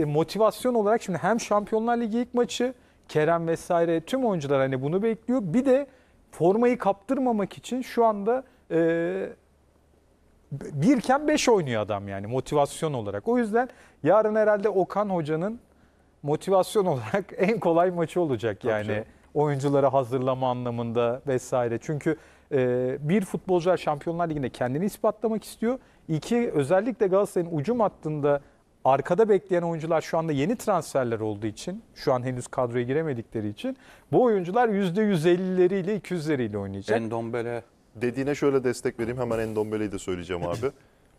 motivasyon olarak şimdi hem Şampiyonlar Ligi ilk maçı Kerem vesaire tüm oyuncular hani bunu bekliyor. Bir de formayı kaptırmamak için şu anda e, birken beş oynuyor adam yani motivasyon olarak. O yüzden yarın herhalde Okan Hoca'nın motivasyon olarak en kolay maçı olacak yani. Canım. Oyuncuları hazırlama anlamında vesaire. Çünkü e, bir futbolcular Şampiyonlar Ligi'nde kendini ispatlamak istiyor. İki, özellikle Galatasaray'ın ucum hattında arkada bekleyen oyuncular şu anda yeni transferler olduğu için, şu an henüz kadroya giremedikleri için bu oyuncular %150'leriyle 200'leriyle oynayacak. Endombele. Dediğine şöyle destek vereyim hemen Endombele'yi de söyleyeceğim abi.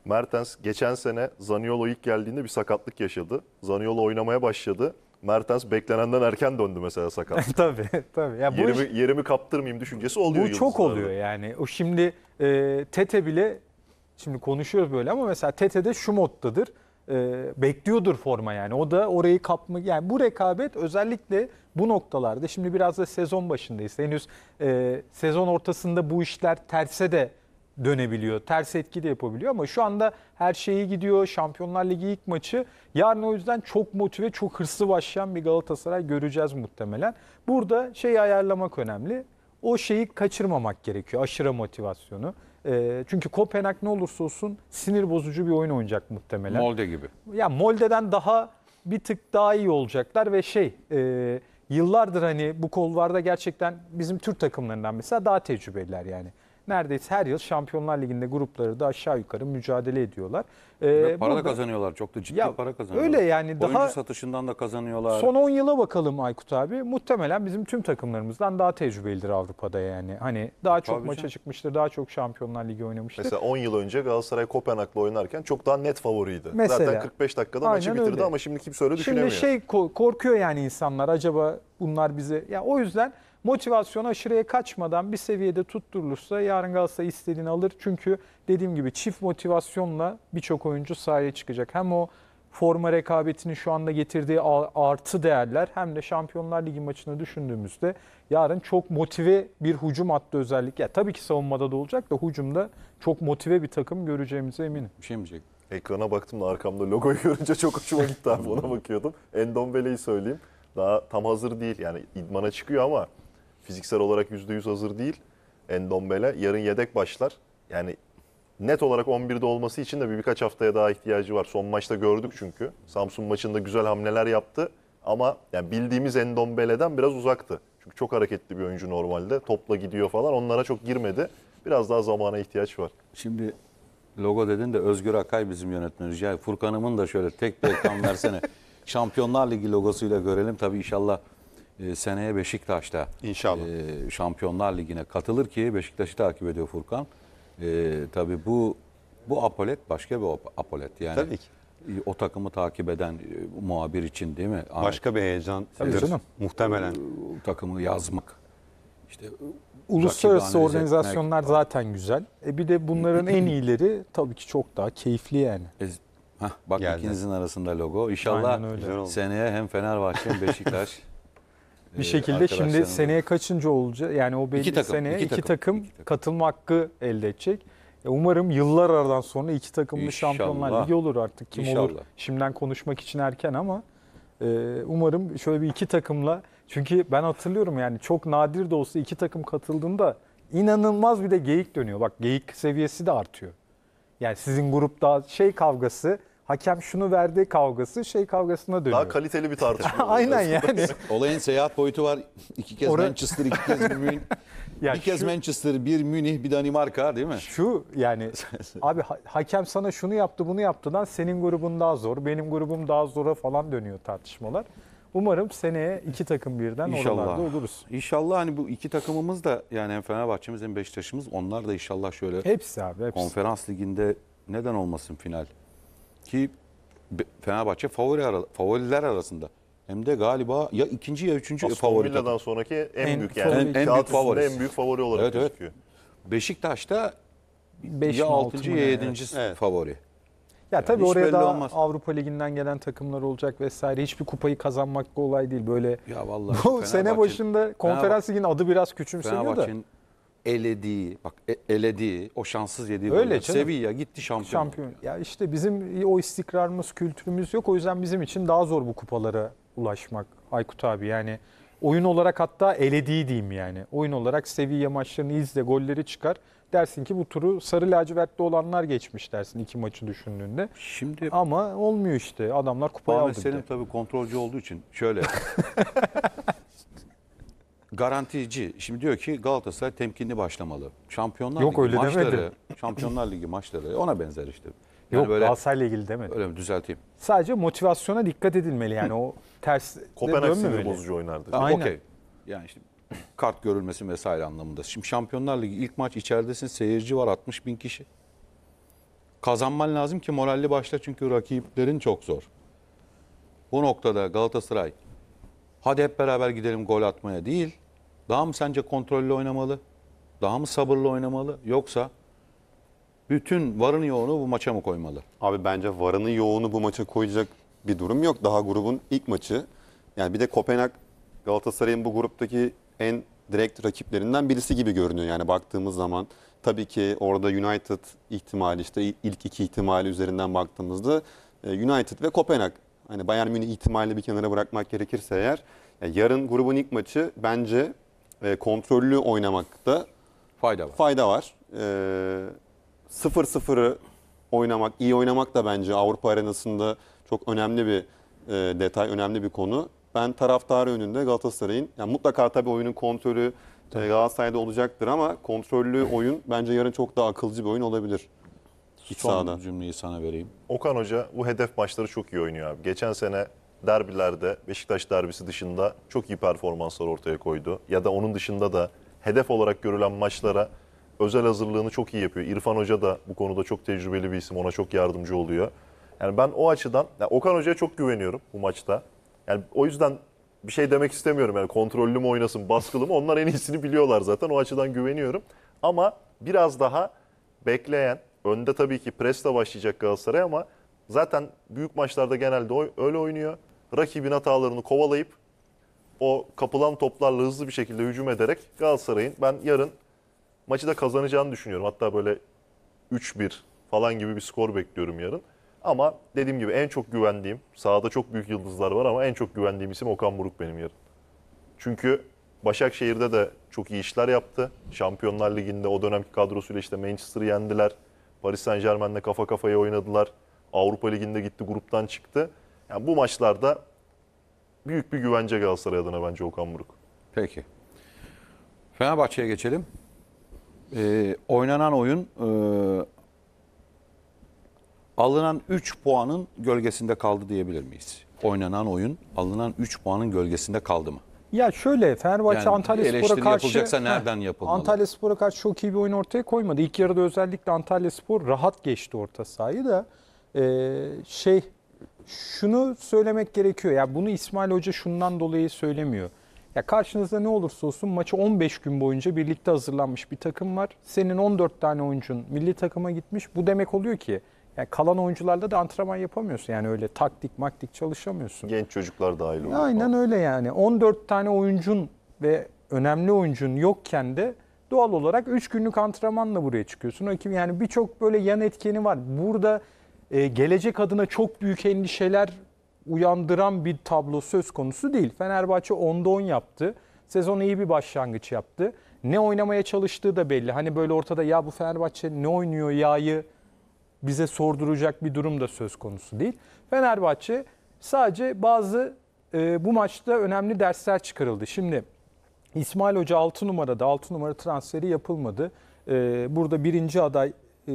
Mertens geçen sene Zaniolo ilk geldiğinde bir sakatlık yaşadı. Zaniolo oynamaya başladı. Mertens beklenenden erken döndü mesela sakat. tabii tabii. Ya bu yerimi, iş, yerimi kaptırmayayım düşüncesi oluyor. Bu çok oluyor yani. O şimdi e, Tete bile Şimdi konuşuyoruz böyle ama mesela TT'de şu moddadır. E, bekliyordur forma yani. O da orayı kapmak Yani bu rekabet özellikle bu noktalarda şimdi biraz da sezon başındayız. Henüz e, sezon ortasında bu işler terse de dönebiliyor. Ters etki de yapabiliyor ama şu anda her şeyi gidiyor. Şampiyonlar Ligi ilk maçı. Yarın o yüzden çok motive, çok hırslı başlayan bir Galatasaray göreceğiz muhtemelen. Burada şeyi ayarlamak önemli. O şeyi kaçırmamak gerekiyor. Aşırı motivasyonu. Ee, çünkü Kopenhag ne olursa olsun sinir bozucu bir oyun oynayacak muhtemelen. Molde gibi. Ya Molde'den daha bir tık daha iyi olacaklar ve şey e, yıllardır hani bu kolvarda gerçekten bizim Türk takımlarından mesela daha tecrübeliler yani neredeyse her yıl Şampiyonlar Ligi'nde grupları da aşağı yukarı mücadele ediyorlar. Ee, Ve para burada, kazanıyorlar. Çok da ciddi ya, para kazanıyorlar. Öyle yani Oyuncu daha satışından da kazanıyorlar. Son 10 yıla bakalım Aykut abi. Muhtemelen bizim tüm takımlarımızdan daha tecrübelidir Avrupa'da yani. Hani daha çok Tabii maça canım. çıkmıştır, daha çok Şampiyonlar Ligi oynamıştır. Mesela 10 yıl önce Galatasaray Kopenhag'la oynarken çok daha net favoriydi. Mesela, Zaten 45 dakikada maçı bitirdi öyle. ama şimdi kimse öyle düşünemiyor. Şimdi şey korkuyor yani insanlar acaba bunlar bize. Ya yani o yüzden motivasyon aşırıya kaçmadan bir seviyede tutturulursa yarın Galatasaray istediğini alır. Çünkü dediğim gibi çift motivasyonla birçok oyuncu sahaya çıkacak. Hem o forma rekabetini şu anda getirdiği artı değerler hem de Şampiyonlar Ligi maçını düşündüğümüzde yarın çok motive bir hücum attı özellikle. Ya tabii ki savunmada da olacak da hücumda çok motive bir takım göreceğimize eminim. Bir şey mi diyecek? Ekrana baktım da arkamda logoyu görünce çok hoşuma gitti abi ona bakıyordum. Endombele'yi söyleyeyim. Daha tam hazır değil. Yani idmana çıkıyor ama fiziksel olarak %100 hazır değil. Endombele yarın yedek başlar. Yani net olarak 11'de olması için de bir birkaç haftaya daha ihtiyacı var. Son maçta gördük çünkü. Samsun maçında güzel hamleler yaptı ama yani bildiğimiz Endombele'den biraz uzaktı. Çünkü çok hareketli bir oyuncu normalde. Topla gidiyor falan. Onlara çok girmedi. Biraz daha zamana ihtiyaç var. Şimdi logo dedin de Özgür Akay bizim yönetmenimiz. Yani Furkan'ımın da şöyle tek bir ekran versene. Şampiyonlar Ligi logosuyla görelim. Tabii inşallah e, seneye Beşiktaş'ta inşallah. E, Şampiyonlar Ligi'ne katılır ki Beşiktaş'ı takip ediyor Furkan. E, tabii bu bu apolet başka bir apolet. Yani Tabii ki. E, o takımı takip eden e, muhabir için değil mi? Ahmet? Başka bir heyecan. Tabii canım. Muhtemelen. E, o, takımı yazmak. İşte uluslararası organizasyonlar etmek. zaten güzel. E bir de bunların en iyileri tabii ki çok daha keyifli yani. E, Heh, bak Geldi. ikinizin arasında logo. İnşallah seneye hem Fenerbahçe hem Beşiktaş ee, bir şekilde şimdi seneye kaçıncı olacak? Yani o belli takım, seneye iki, iki, takım, takım, iki takım katılma hakkı elde edecek. E, umarım yıllar aradan sonra iki takımlı İnşallah. Şampiyonlar Ligi olur artık. Kim İnşallah. olur? Şimdiden konuşmak için erken ama e, umarım şöyle bir iki takımla çünkü ben hatırlıyorum yani çok nadir de olsa iki takım katıldığında inanılmaz bir de geyik dönüyor. Bak geyik seviyesi de artıyor. Yani sizin grupta şey kavgası hakem şunu verdi kavgası şey kavgasına dönüyor. Daha kaliteli bir tartışma. Aynen yani. Olayın seyahat boyutu var. İki kez Orada- Manchester, iki kez Münih. bir kez şu- Manchester, bir Münih, bir Danimarka değil mi? Şu yani abi ha- hakem sana şunu yaptı bunu yaptı lan senin grubun daha zor benim grubum daha zora falan dönüyor tartışmalar. Umarım seneye iki takım birden oralarda oluruz. İnşallah hani bu iki takımımız da yani hem Fenerbahçe'miz hem Beşiktaş'ımız onlar da inşallah şöyle Hepsi abi hepsi. Konferans liginde neden olmasın final ki Fenerbahçe favori ara, favoriler arasında. Hem de galiba ya ikinci ya üçüncü Aston favori. Villa'dan sonraki en, en büyük yani. En, en, büyük favori. En büyük favori olarak evet, Evet. Beşiktaş'ta Beş ya altıncı ya yedinci evet. favori. Ya yani tabii oraya da olmaz. Avrupa Ligi'nden gelen takımlar olacak vesaire. Hiçbir kupayı kazanmak kolay değil. Böyle ya vallahi bu sene başında konferans liginin adı biraz küçümseniyor da elediği, bak e, elediği, o şanssız yediği Öyle Sevilla gitti şampiyon. Şampiyon. Ya işte bizim o istikrarımız, kültürümüz yok. O yüzden bizim için daha zor bu kupalara ulaşmak Aykut abi. Yani oyun olarak hatta elediği diyeyim yani. Oyun olarak Sevilla maçlarını izle, golleri çıkar. Dersin ki bu turu sarı lacivertli olanlar geçmiş dersin iki maçı düşündüğünde. Şimdi ama olmuyor işte. Adamlar kupayı aldı. Ahmet Selim tabii kontrolcü olduğu için şöyle garantici. Şimdi diyor ki Galatasaray temkinli başlamalı. Şampiyonlar Yok, Ligi öyle maçları, demedim. Şampiyonlar Ligi maçları ona benzer işte. Yani Yok böyle, Galatasaray'la ilgili demedim. Öyle mi düzelteyim. Sadece motivasyona dikkat edilmeli yani o ters Kopenhag bozucu oynardı. Aynen. Okay. Yani işte kart görülmesi vesaire anlamında. Şimdi Şampiyonlar Ligi ilk maç içeridesin seyirci var 60 bin kişi. Kazanman lazım ki moralli başla çünkü rakiplerin çok zor. Bu noktada Galatasaray hadi hep beraber gidelim gol atmaya değil daha mı sence kontrollü oynamalı? Daha mı sabırlı oynamalı? Yoksa bütün varını yoğunu bu maça mı koymalı? Abi bence varını yoğunu bu maça koyacak bir durum yok. Daha grubun ilk maçı. Yani bir de Kopenhag Galatasaray'ın bu gruptaki en direkt rakiplerinden birisi gibi görünüyor. Yani baktığımız zaman tabii ki orada United ihtimali işte ilk iki ihtimali üzerinden baktığımızda e, United ve Kopenhag. Hani Bayern Münih ihtimali bir kenara bırakmak gerekirse eğer yani e, yarın grubun ilk maçı bence e, kontrollü oynamakta fayda var. Fayda var. E, ee, 0-0'ı oynamak, iyi oynamak da bence Avrupa arenasında çok önemli bir e, detay, önemli bir konu. Ben taraftarı önünde Galatasaray'ın, yani mutlaka tabii oyunun kontrolü e, tabii. Galatasaray'da olacaktır ama kontrollü oyun bence yarın çok daha akılcı bir oyun olabilir. İç Son sahada. cümleyi sana vereyim. Okan Hoca bu hedef maçları çok iyi oynuyor abi. Geçen sene derbilerde Beşiktaş derbisi dışında çok iyi performanslar ortaya koydu. Ya da onun dışında da hedef olarak görülen maçlara özel hazırlığını çok iyi yapıyor. İrfan Hoca da bu konuda çok tecrübeli bir isim. Ona çok yardımcı oluyor. Yani ben o açıdan yani Okan Hoca'ya çok güveniyorum bu maçta. Yani o yüzden bir şey demek istemiyorum. Yani kontrollü mü oynasın, baskılı mı? Onlar en iyisini biliyorlar zaten. O açıdan güveniyorum. Ama biraz daha bekleyen, önde tabii ki presle başlayacak Galatasaray ama zaten büyük maçlarda genelde öyle oynuyor rakibin hatalarını kovalayıp o kapılan toplarla hızlı bir şekilde hücum ederek Galatasaray'ın ben yarın maçı da kazanacağını düşünüyorum. Hatta böyle 3-1 falan gibi bir skor bekliyorum yarın. Ama dediğim gibi en çok güvendiğim, sahada çok büyük yıldızlar var ama en çok güvendiğim isim Okan Buruk benim yarın. Çünkü Başakşehir'de de çok iyi işler yaptı. Şampiyonlar Ligi'nde o dönemki kadrosuyla işte Manchester'ı yendiler. Paris Saint Germain'le kafa kafaya oynadılar. Avrupa Ligi'nde gitti gruptan çıktı. Yani bu maçlarda büyük bir güvence Galatasaray adına bence Okan Buruk. Peki. Fenerbahçe'ye geçelim. Ee, oynanan oyun e, alınan 3 puanın gölgesinde kaldı diyebilir miyiz? Oynanan oyun alınan 3 puanın gölgesinde kaldı mı? Ya şöyle Ferbahçe yani Antalya Spor'a karşı nereden yapılmalı? Antalya Spor'a karşı çok iyi bir oyun ortaya koymadı. İlk yarıda özellikle Antalya Spor rahat geçti orta sahayı da. Ee, şey şunu söylemek gerekiyor. Ya bunu İsmail Hoca şundan dolayı söylemiyor. Ya karşınızda ne olursa olsun maçı 15 gün boyunca birlikte hazırlanmış bir takım var. Senin 14 tane oyuncun milli takıma gitmiş. Bu demek oluyor ki ya kalan oyuncularla da antrenman yapamıyorsun. Yani öyle taktik maktik çalışamıyorsun. Genç çocuklar dahil oluyor. Aynen öyle yani. 14 tane oyuncun ve önemli oyuncun yokken de doğal olarak 3 günlük antrenmanla buraya çıkıyorsun. Yani birçok böyle yan etkeni var. Burada e, gelecek adına çok büyük endişeler uyandıran bir tablo söz konusu değil. Fenerbahçe 10'da 10 yaptı. Sezon iyi bir başlangıç yaptı. Ne oynamaya çalıştığı da belli. Hani böyle ortada ya bu Fenerbahçe ne oynuyor ya'yı bize sorduracak bir durum da söz konusu değil. Fenerbahçe sadece bazı e, bu maçta önemli dersler çıkarıldı. Şimdi İsmail Hoca 6 numarada 6 numara transferi yapılmadı. E, burada birinci aday ee,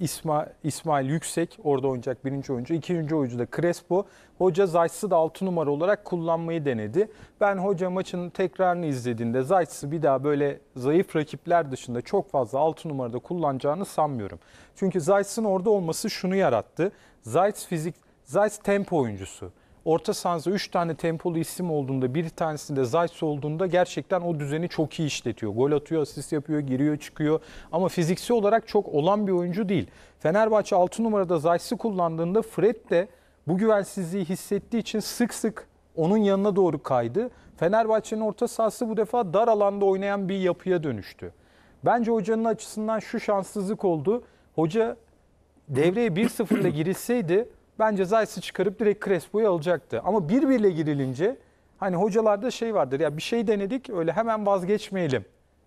İsma, İsmail Yüksek orada oynayacak birinci oyuncu. ikinci oyuncu da Crespo. Hoca Zayt'sı da 6 numara olarak kullanmayı denedi. Ben hoca maçın tekrarını izlediğinde Zayt'sı bir daha böyle zayıf rakipler dışında çok fazla 6 numarada kullanacağını sanmıyorum. Çünkü Zayt'sın orada olması şunu yarattı. Zayt fizik Zayt tempo oyuncusu orta sahanızda 3 tane tempolu isim olduğunda bir tanesinde Zayt olduğunda gerçekten o düzeni çok iyi işletiyor. Gol atıyor, asist yapıyor, giriyor, çıkıyor ama fiziksel olarak çok olan bir oyuncu değil. Fenerbahçe 6 numarada Zayt'sı kullandığında Fred de bu güvensizliği hissettiği için sık sık onun yanına doğru kaydı. Fenerbahçe'nin orta sahası bu defa dar alanda oynayan bir yapıya dönüştü. Bence hocanın açısından şu şanssızlık oldu. Hoca devreye 1-0 ile girilseydi Bence Zayt'sı çıkarıp direkt Crespo'yu alacaktı. Ama birbirle girilince hani hocalarda şey vardır ya bir şey denedik öyle hemen vazgeçmeyelim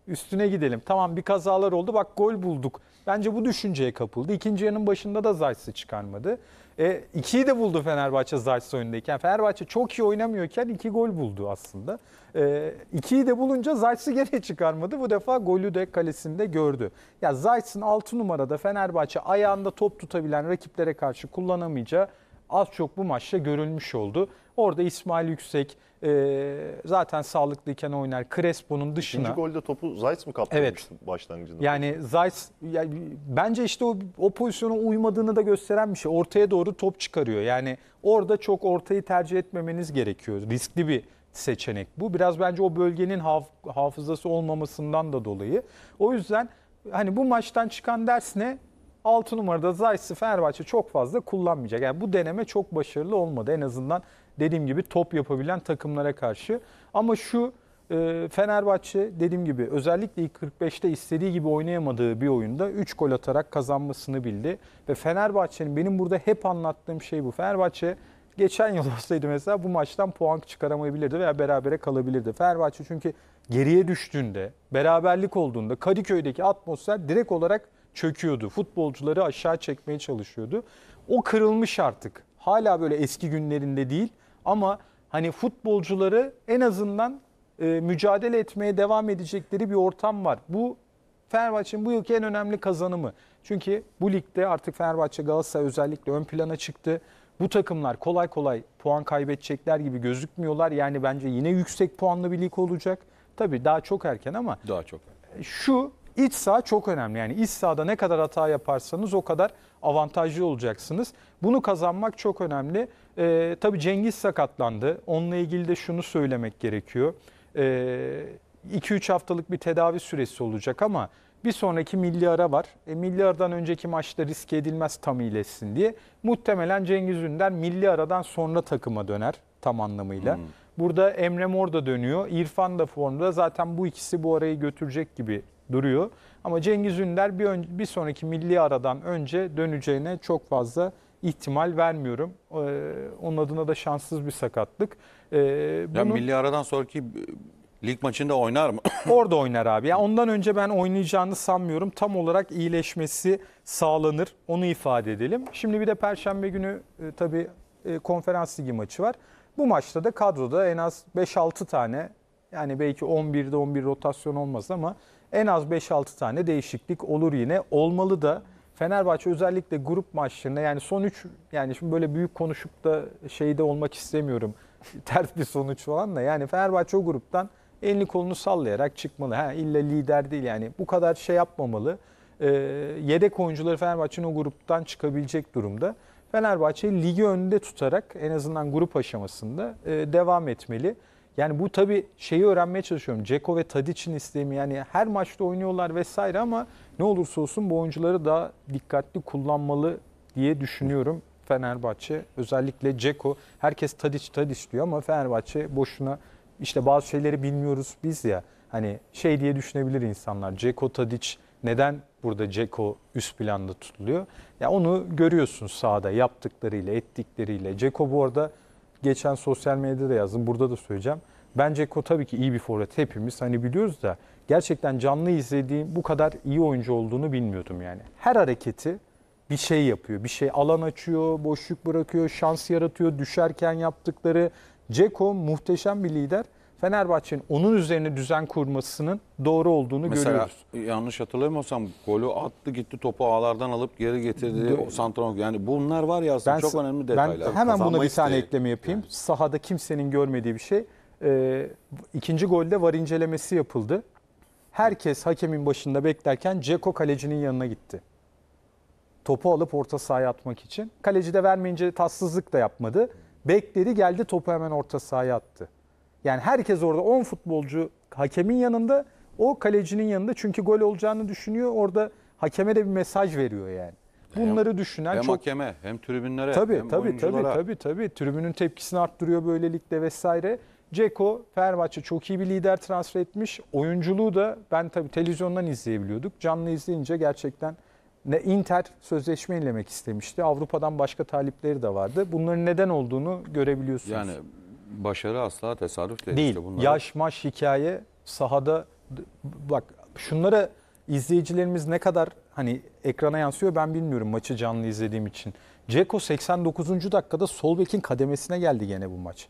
üstüne gidelim. Tamam bir kazalar oldu bak gol bulduk. Bence bu düşünceye kapıldı. İkinci yarının başında da Zayt'sı çıkarmadı. E, ikiyi de buldu Fenerbahçe Zayt's oyundayken. Fenerbahçe çok iyi oynamıyorken iki gol buldu aslında. E, ikiyi de bulunca Zayt'sı geri çıkarmadı. Bu defa golü de kalesinde gördü. Ya Zayt'sın 6 numarada Fenerbahçe ayağında top tutabilen rakiplere karşı kullanamayacağı az çok bu maçta görülmüş oldu. Orada İsmail Yüksek e, zaten sağlıklıyken oynar. Crespo'nun dışına. İkinci golde topu Zayt mı kaptırmıştı evet. başlangıcında? Yani Zayt yani bence işte o, o pozisyona uymadığını da gösteren bir şey. Ortaya doğru top çıkarıyor. Yani orada çok ortayı tercih etmemeniz gerekiyor. Riskli bir seçenek bu. Biraz bence o bölgenin haf hafızası olmamasından da dolayı. O yüzden hani bu maçtan çıkan ders ne? 6 numarada Zayt'sı Fenerbahçe çok fazla kullanmayacak. Yani bu deneme çok başarılı olmadı. En azından dediğim gibi top yapabilen takımlara karşı. Ama şu e, Fenerbahçe dediğim gibi özellikle ilk 45'te istediği gibi oynayamadığı bir oyunda 3 gol atarak kazanmasını bildi. Ve Fenerbahçe'nin benim burada hep anlattığım şey bu. Fenerbahçe geçen yıl olsaydı mesela bu maçtan puan çıkaramayabilirdi veya berabere kalabilirdi. Fenerbahçe çünkü geriye düştüğünde, beraberlik olduğunda Kadıköy'deki atmosfer direkt olarak çöküyordu. Futbolcuları aşağı çekmeye çalışıyordu. O kırılmış artık. Hala böyle eski günlerinde değil ama hani futbolcuları en azından e, mücadele etmeye devam edecekleri bir ortam var. Bu Fenerbahçe'nin bu yılki en önemli kazanımı. Çünkü bu ligde artık Fenerbahçe Galatasaray özellikle ön plana çıktı. Bu takımlar kolay kolay puan kaybedecekler gibi gözükmüyorlar. Yani bence yine yüksek puanlı bir lig olacak. Tabii daha çok erken ama daha çok. Şu iç saha çok önemli. Yani iç sahada ne kadar hata yaparsanız o kadar avantajlı olacaksınız. Bunu kazanmak çok önemli. E, tabii Cengiz sakatlandı. Onunla ilgili de şunu söylemek gerekiyor. 2-3 ee, haftalık bir tedavi süresi olacak ama bir sonraki milli ara var. E, milli aradan önceki maçta riske edilmez tam iyileşsin diye. Muhtemelen Cengiz Ünder milli aradan sonra takıma döner tam anlamıyla. Hmm. Burada Emre Mor da dönüyor. İrfan da formda. Zaten bu ikisi bu arayı götürecek gibi duruyor. Ama Cengiz Ünder bir, ön, bir sonraki milli aradan önce döneceğine çok fazla ihtimal vermiyorum. Ee, onun adına da şanssız bir sakatlık. bunu... Ee, ya milli aradan sonraki e, lig maçında oynar mı? orada oynar abi. Yani ondan önce ben oynayacağını sanmıyorum. Tam olarak iyileşmesi sağlanır. Onu ifade edelim. Şimdi bir de Perşembe günü e, tabii e, konferans ligi maçı var. Bu maçta da kadroda en az 5-6 tane yani belki 11'de 11 rotasyon olmaz ama en az 5-6 tane değişiklik olur yine. Olmalı da Fenerbahçe özellikle grup maçlarında yani son 3 yani şimdi böyle büyük konuşup da şeyde olmak istemiyorum. Ters bir sonuç falan da yani Fenerbahçe o gruptan elini kolunu sallayarak çıkmalı. Ha illa lider değil yani bu kadar şey yapmamalı. E, yedek oyuncuları Fenerbahçe'nin o gruptan çıkabilecek durumda. Fenerbahçe ligi önünde tutarak en azından grup aşamasında e, devam etmeli. Yani bu tabii şeyi öğrenmeye çalışıyorum. Ceko ve Tadic'in istemi yani her maçta oynuyorlar vesaire ama ne olursa olsun bu oyuncuları da dikkatli kullanmalı diye düşünüyorum. Fenerbahçe özellikle Ceko herkes Tadiç Tadiç diyor ama Fenerbahçe boşuna işte bazı şeyleri bilmiyoruz biz ya. Hani şey diye düşünebilir insanlar. Ceko Tadiç neden burada Ceko üst planda tutuluyor? Ya onu görüyorsun sahada yaptıklarıyla, ettikleriyle. Ceko bu arada geçen sosyal medyada yazdım. Burada da söyleyeceğim. Bence Ceko tabii ki iyi bir forvet hepimiz hani biliyoruz da gerçekten canlı izlediğim bu kadar iyi oyuncu olduğunu bilmiyordum yani. Her hareketi bir şey yapıyor. Bir şey alan açıyor, boşluk bırakıyor, şans yaratıyor. Düşerken yaptıkları. Ceko muhteşem bir lider. Fenerbahçe'nin onun üzerine düzen kurmasının doğru olduğunu Mesela, görüyoruz. yanlış hatırlamıyorsam golü attı gitti topu ağlardan alıp geri getirdi o santron. Yani bunlar var ya aslında ben, çok önemli detaylar. Ben hemen buna bir tane ekleme yapayım. Yani. Sahada kimsenin görmediği bir şey. Ee, ikinci golde var incelemesi yapıldı. Herkes hakemin başında beklerken Ceko kalecinin yanına gitti. Topu alıp orta sahaya atmak için. Kaleci de vermeyince tatsızlık da yapmadı. Bekledi geldi topu hemen orta sahaya attı. Yani herkes orada 10 futbolcu hakemin yanında o kalecinin yanında çünkü gol olacağını düşünüyor. Orada hakeme de bir mesaj veriyor yani. Bunları hem, düşünen hem çok... Hem hakeme hem tribünlere tabii, hem tabii, oyunculara. Tabii tabii Tribünün tepkisini arttırıyor böylelikle vesaire. Ceko Fenerbahçe çok iyi bir lider transfer etmiş. Oyunculuğu da ben tabii televizyondan izleyebiliyorduk. Canlı izleyince gerçekten ne Inter sözleşme ilemek istemişti. Avrupa'dan başka talipleri de vardı. Bunların neden olduğunu görebiliyorsunuz. Yani başarı asla tesadüf değil. Değil. Işte bunları... Yaş, maş, hikaye, sahada bak şunlara izleyicilerimiz ne kadar hani ekrana yansıyor ben bilmiyorum maçı canlı izlediğim için. Ceko 89. dakikada sol bekin kademesine geldi gene bu maç.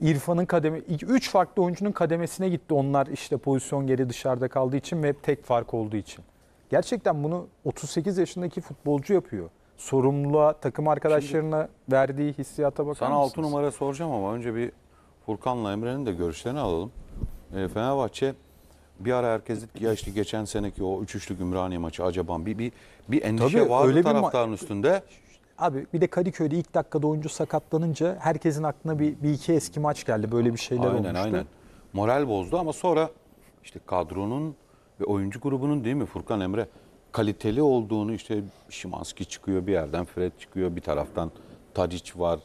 İrfan'ın kademe, üç farklı oyuncunun kademesine gitti onlar işte pozisyon geri dışarıda kaldığı için ve tek fark olduğu için. Gerçekten bunu 38 yaşındaki futbolcu yapıyor. Sorumluluğa, takım arkadaşlarına Şimdi, verdiği hissiyata bakar Sana mısınız? 6 numara soracağım ama önce bir Furkan'la Emre'nin de görüşlerini alalım. E, Fenerbahçe bir ara herkes dedi ki ya işte geçen seneki o 3-3'lük Ümraniye maçı acaba bir bir bir endişe Tabii, öyle taraftarın bir üstünde. Abi bir de Kadıköy'de ilk dakikada oyuncu sakatlanınca herkesin aklına bir, bir iki eski maç geldi. Böyle bir şeyler aynen, olmuştu. Aynen aynen. Moral bozdu ama sonra işte kadronun ve oyuncu grubunun değil mi Furkan Emre kaliteli olduğunu işte Şimanski çıkıyor bir yerden Fred çıkıyor bir taraftan Tadic var.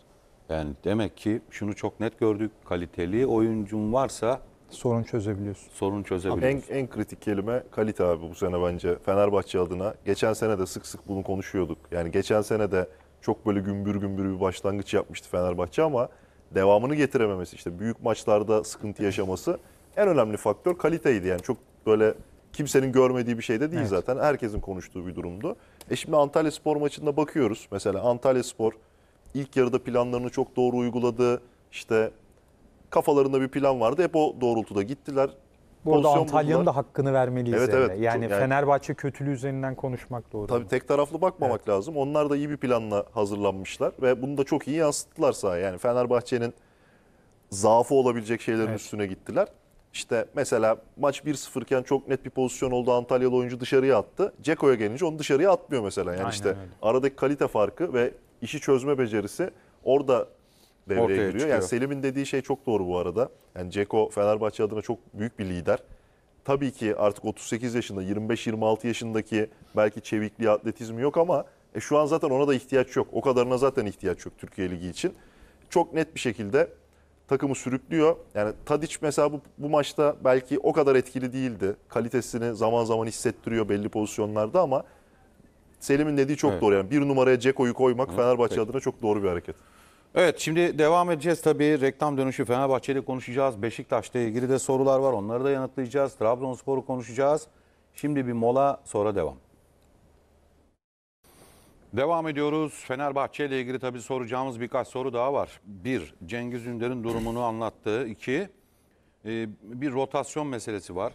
Yani demek ki şunu çok net gördük. Kaliteli oyuncun varsa sorun çözebiliyorsun. Sorun çözebiliyorsun. En, en kritik kelime kalite abi bu sene bence Fenerbahçe adına. Geçen sene de sık sık bunu konuşuyorduk. Yani geçen sene de çok böyle gümbür gümbür bir başlangıç yapmıştı Fenerbahçe ama devamını getirememesi işte büyük maçlarda sıkıntı yaşaması en önemli faktör kaliteydi. Yani çok böyle kimsenin görmediği bir şey de değil evet. zaten. Herkesin konuştuğu bir durumdu. E şimdi Antalya Spor maçında bakıyoruz. Mesela Antalya Spor ilk yarıda planlarını çok doğru uyguladı. İşte kafalarında bir plan vardı. Hep o doğrultuda gittiler. Burada pozisyon Antalya'nın da hakkını vermeliyiz. Evet, evet. Yani, yani Fenerbahçe kötülüğü üzerinden konuşmak doğru. Tabii mu? tek taraflı bakmamak evet. lazım. Onlar da iyi bir planla hazırlanmışlar ve bunu da çok iyi yansıttılar sahaya. Yani Fenerbahçe'nin zaafı olabilecek şeylerin evet. üstüne gittiler. İşte mesela maç 1-0 iken çok net bir pozisyon oldu. Antalyalı oyuncu dışarıya attı. Ceko'ya gelince onu dışarıya atmıyor mesela. Yani Aynen işte öyle. aradaki kalite farkı ve işi çözme becerisi orada devreye Ortaya giriyor. Çıkıyor. Yani Selim'in dediği şey çok doğru bu arada. Yani Ceko Fenerbahçe adına çok büyük bir lider. Tabii ki artık 38 yaşında, 25-26 yaşındaki belki çevikliği, atletizmi yok ama e, şu an zaten ona da ihtiyaç yok. O kadarına zaten ihtiyaç yok Türkiye Ligi için. Çok net bir şekilde takımı sürüklüyor. Yani Tadic mesela bu, bu maçta belki o kadar etkili değildi. Kalitesini zaman zaman hissettiriyor belli pozisyonlarda ama Selim'in dediği çok evet. doğru. Yani bir numaraya Ceko'yu koymak Hı, Fenerbahçe peki. adına çok doğru bir hareket. Evet şimdi devam edeceğiz tabii. Reklam dönüşü Fenerbahçe'de konuşacağız. Beşiktaş'la ilgili de sorular var. Onları da yanıtlayacağız. Trabzonspor'u konuşacağız. Şimdi bir mola sonra devam. Devam ediyoruz. Fenerbahçe ile ilgili tabii soracağımız birkaç soru daha var. Bir, Cengiz Ünder'in durumunu anlattı. İki, e, bir rotasyon meselesi var.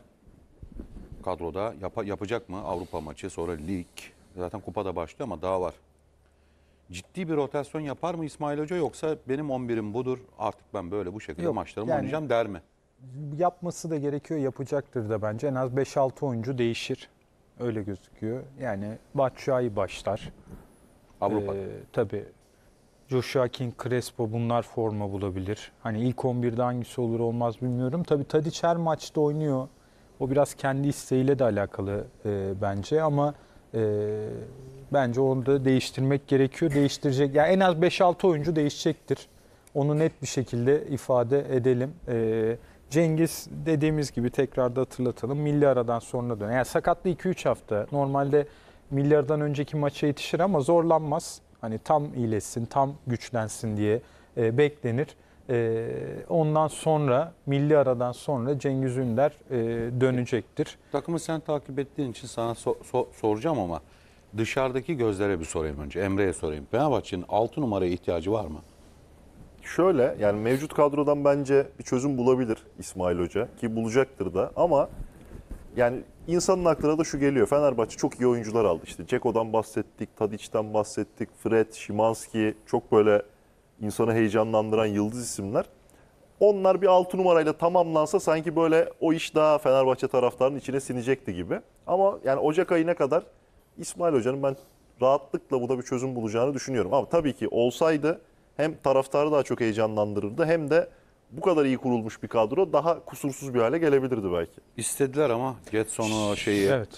Kadroda Yap yapacak mı Avrupa maçı sonra lig. Zaten kupa da başlıyor ama daha var ciddi bir rotasyon yapar mı İsmail Hoca yoksa benim 11'im budur artık ben böyle bu şekilde Yok, maçlarımı yani- oynayacağım der mi? yapması da gerekiyor, yapacaktır da bence. En az 5-6 oyuncu değişir. Öyle gözüküyor. Yani Batshuayi başlar. Avrupa Ee, tabii. Joshua King, Crespo bunlar forma bulabilir. Hani ilk 11'de hangisi olur olmaz bilmiyorum. Tabii Tadic her maçta oynuyor. O biraz kendi isteğiyle de alakalı e, bence ama e, Bence onu da değiştirmek gerekiyor. Değiştirecek. Yani en az 5-6 oyuncu değişecektir. Onu net bir şekilde ifade edelim. Ee, Cengiz dediğimiz gibi tekrar da hatırlatalım. Milli aradan sonra döner. Yani sakatlı 2-3 hafta. Normalde milli aradan önceki maça yetişir ama zorlanmaz. Hani tam iyileşsin, tam güçlensin diye e, beklenir. E, ondan sonra milli aradan sonra Cengiz Ünder e, dönecektir. Takımı sen takip ettiğin için sana so- so- soracağım ama dışarıdaki gözlere bir sorayım önce. Emre'ye sorayım. Fenerbahçe'nin 6 numaraya ihtiyacı var mı? Şöyle yani mevcut kadrodan bence bir çözüm bulabilir İsmail Hoca ki bulacaktır da ama yani insanın aklına da şu geliyor. Fenerbahçe çok iyi oyuncular aldı. İşte Ceko'dan bahsettik, Tadiç'ten bahsettik, Fred, Şimanski çok böyle insanı heyecanlandıran yıldız isimler. Onlar bir 6 numarayla tamamlansa sanki böyle o iş daha Fenerbahçe taraftarının içine sinecekti gibi. Ama yani Ocak ayına kadar İsmail Hoca'nın ben rahatlıkla bu da bir çözüm bulacağını düşünüyorum. Ama tabii ki olsaydı hem taraftarı daha çok heyecanlandırırdı hem de bu kadar iyi kurulmuş bir kadro daha kusursuz bir hale gelebilirdi belki. İstediler ama Getson'u şeyi evet.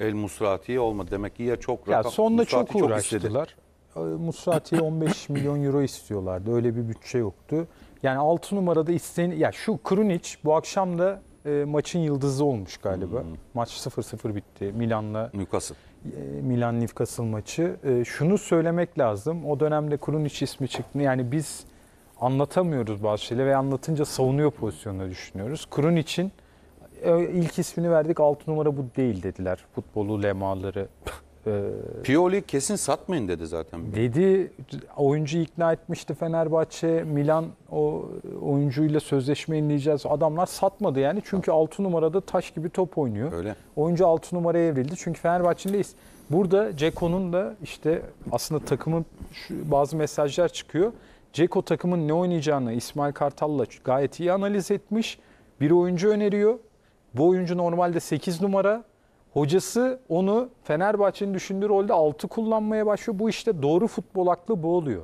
El Musrati olmadı. Demek ki ya çok rakam. Ya sonda Musrati çok uğraştılar. Ee, Musrati'ye 15 milyon euro istiyorlardı. Öyle bir bütçe yoktu. Yani 6 numarada isteyen ya şu Krunic bu akşam da e, maçın yıldızı olmuş galiba. Hmm. Maç 0-0 bitti Milan'la. Newcastle. E, Milan Newcastle maçı. E, şunu söylemek lazım. O dönemde kurun iç ismi çıktı. Yani biz anlatamıyoruz bazı şeyleri ve anlatınca savunuyor pozisyonda düşünüyoruz. Kurun için e, ilk ismini verdik 6 numara bu değil dediler. Futbolu lemaları Ee, Pioli kesin satmayın dedi zaten. Dedi oyuncu ikna etmişti Fenerbahçe. Milan o oyuncuyla sözleşme inleyeceğiz. Adamlar satmadı yani. Çünkü ha. 6 numarada taş gibi top oynuyor. Öyle. Oyuncu 6 numaraya evrildi. Çünkü Fenerbahçe'liyiz. Burada Ceko'nun da işte aslında takımın bazı mesajlar çıkıyor. Ceko takımın ne oynayacağını İsmail Kartal'la gayet iyi analiz etmiş. Bir oyuncu öneriyor. Bu oyuncu normalde 8 numara Hocası onu Fenerbahçe'nin düşündüğü rolde 6 kullanmaya başlıyor. Bu işte doğru futbol aklı bu oluyor.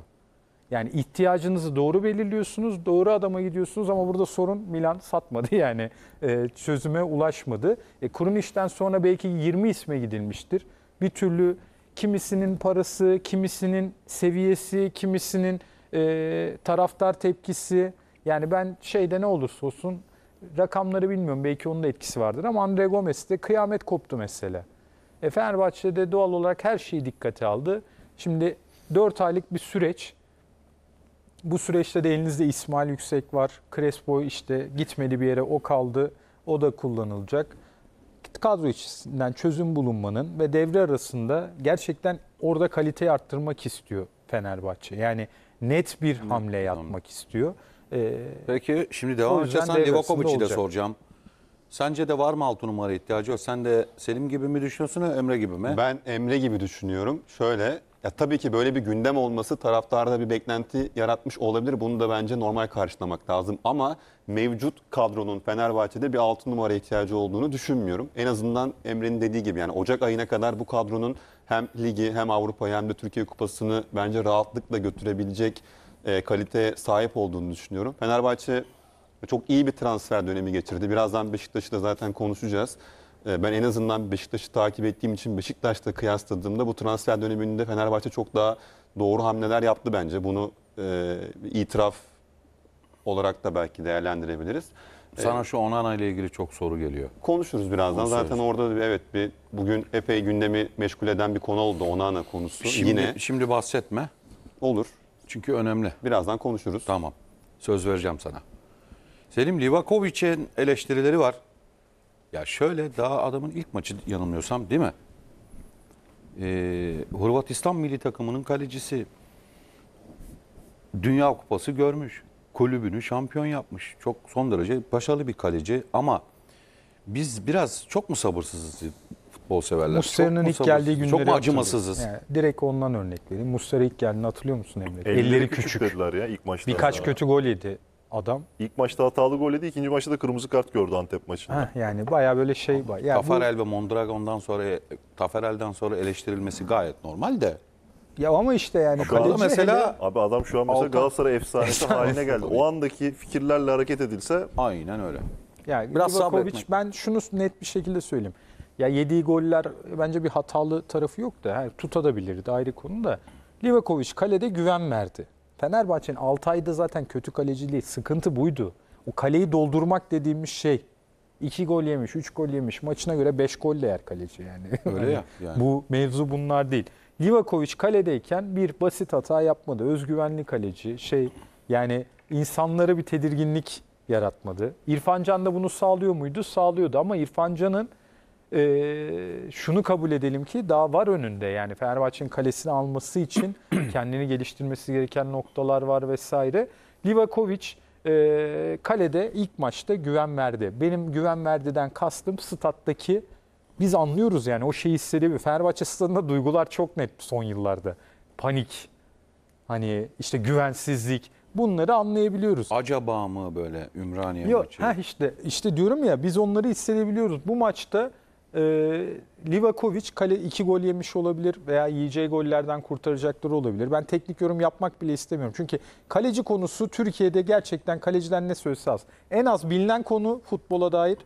Yani ihtiyacınızı doğru belirliyorsunuz, doğru adama gidiyorsunuz ama burada sorun Milan satmadı yani e, çözüme ulaşmadı. E, işten sonra belki 20 isme gidilmiştir. Bir türlü kimisinin parası, kimisinin seviyesi, kimisinin e, taraftar tepkisi. Yani ben şeyde ne olursa olsun rakamları bilmiyorum belki onun da etkisi vardır ama Andre Gomez'de kıyamet koptu mesele. E Fenerbahçe'de doğal olarak her şeyi dikkate aldı. Şimdi 4 aylık bir süreç. Bu süreçte de elinizde İsmail Yüksek var. Crespo işte gitmedi bir yere o kaldı. O da kullanılacak. Kadro içinden çözüm bulunmanın ve devre arasında gerçekten orada kaliteyi arttırmak istiyor Fenerbahçe. Yani net bir hamle yapmak istiyor. Ee, Peki şimdi devam edeceğiz. Sen Livakovic'i de soracağım. Sence de var mı 6 numara ihtiyacı yok? Sen de Selim gibi mi düşünüyorsun Emre gibi mi? Ben Emre gibi düşünüyorum. Şöyle ya tabii ki böyle bir gündem olması taraftarda bir beklenti yaratmış olabilir. Bunu da bence normal karşılamak lazım. Ama mevcut kadronun Fenerbahçe'de bir 6 numara ihtiyacı olduğunu düşünmüyorum. En azından Emre'nin dediği gibi yani Ocak ayına kadar bu kadronun hem ligi hem Avrupa'yı hem de Türkiye Kupası'nı bence rahatlıkla götürebilecek e, kalite sahip olduğunu düşünüyorum. Fenerbahçe çok iyi bir transfer dönemi geçirdi. Birazdan Beşiktaş'ı da zaten konuşacağız. E, ben en azından Beşiktaş'ı takip ettiğim için Beşiktaş'la kıyasladığımda bu transfer döneminde Fenerbahçe çok daha doğru hamleler yaptı bence. Bunu e, itiraf olarak da belki değerlendirebiliriz. E, Sana şu Onana ile ilgili çok soru geliyor. Konuşuruz birazdan. Konuşuruz. Zaten orada bir, evet bir bugün epey gündemi meşgul eden bir konu oldu Onana konusu. Şimdi, Yine şimdi bahsetme. olur. Çünkü önemli. Birazdan konuşuruz. Tamam. Söz vereceğim sana. Selim Livakovic'in eleştirileri var. Ya şöyle daha adamın ilk maçı yanılmıyorsam değil mi? Ee, Hırvatistan milli takımının kalecisi. Dünya Kupası görmüş. Kulübünü şampiyon yapmış. Çok son derece başarılı bir kaleci ama biz biraz çok mu sabırsızız futbol severler. Muslera'nın ilk geldiği günleri Çok mu acımasızız? Yani direkt ondan örnek vereyim. Muslera ilk geldiğini hatırlıyor musun Emre? Elleri, Elleri küçük. küçük. ya ilk maçta. Birkaç hata. kötü gol yedi adam. İlk maçta hatalı gol yedi, ikinci maçta da kırmızı kart gördü Antep maçında. Ha, yani baya böyle şey. Yani Tafarel bu... ve Mondragon'dan sonra, e, Tafarel'den sonra eleştirilmesi gayet normal de. Ya ama işte yani abi kaleci mesela abi adam şu an mesela Altan. Galatasaray efsanesi Efsane haline geldi. O andaki fikirlerle hareket edilse aynen öyle. Yani biraz Livakovic, sabretmek. ben şunu net bir şekilde söyleyeyim. Ya yediği goller bence bir hatalı tarafı yok da. Yani tutabilirdi ayrı konu da. Livakovic kalede güven verdi. Fenerbahçe'nin 6 ayda zaten kötü kaleciliği, sıkıntı buydu. O kaleyi doldurmak dediğimiz şey. 2 gol yemiş, 3 gol yemiş. Maçına göre 5 gol değer kaleci yani. Öyle ya. Hani yani. Bu mevzu bunlar değil. Livakovic kaledeyken bir basit hata yapmadı. Özgüvenli kaleci şey yani insanlara bir tedirginlik yaratmadı. İrfan Can da bunu sağlıyor muydu? Sağlıyordu ama İrfan Can'ın e, şunu kabul edelim ki daha var önünde. Yani Fenerbahçe'nin kalesini alması için kendini geliştirmesi gereken noktalar var vesaire. Livakovic e, kalede ilk maçta güven verdi. Benim güven verdiden kastım stattaki biz anlıyoruz yani o şeyi hissediyor. Fenerbahçe stadında duygular çok net son yıllarda. Panik, hani işte güvensizlik bunları anlayabiliyoruz. Acaba mı böyle Ümraniye Yok, maçı? Ha işte işte diyorum ya biz onları hissedebiliyoruz. Bu maçta e, Livakovic kale 2 gol yemiş olabilir veya yiyeceği gollerden kurtaracakları olabilir. Ben teknik yorum yapmak bile istemiyorum. Çünkü kaleci konusu Türkiye'de gerçekten kaleciden ne söylese az. En az bilinen konu futbola dair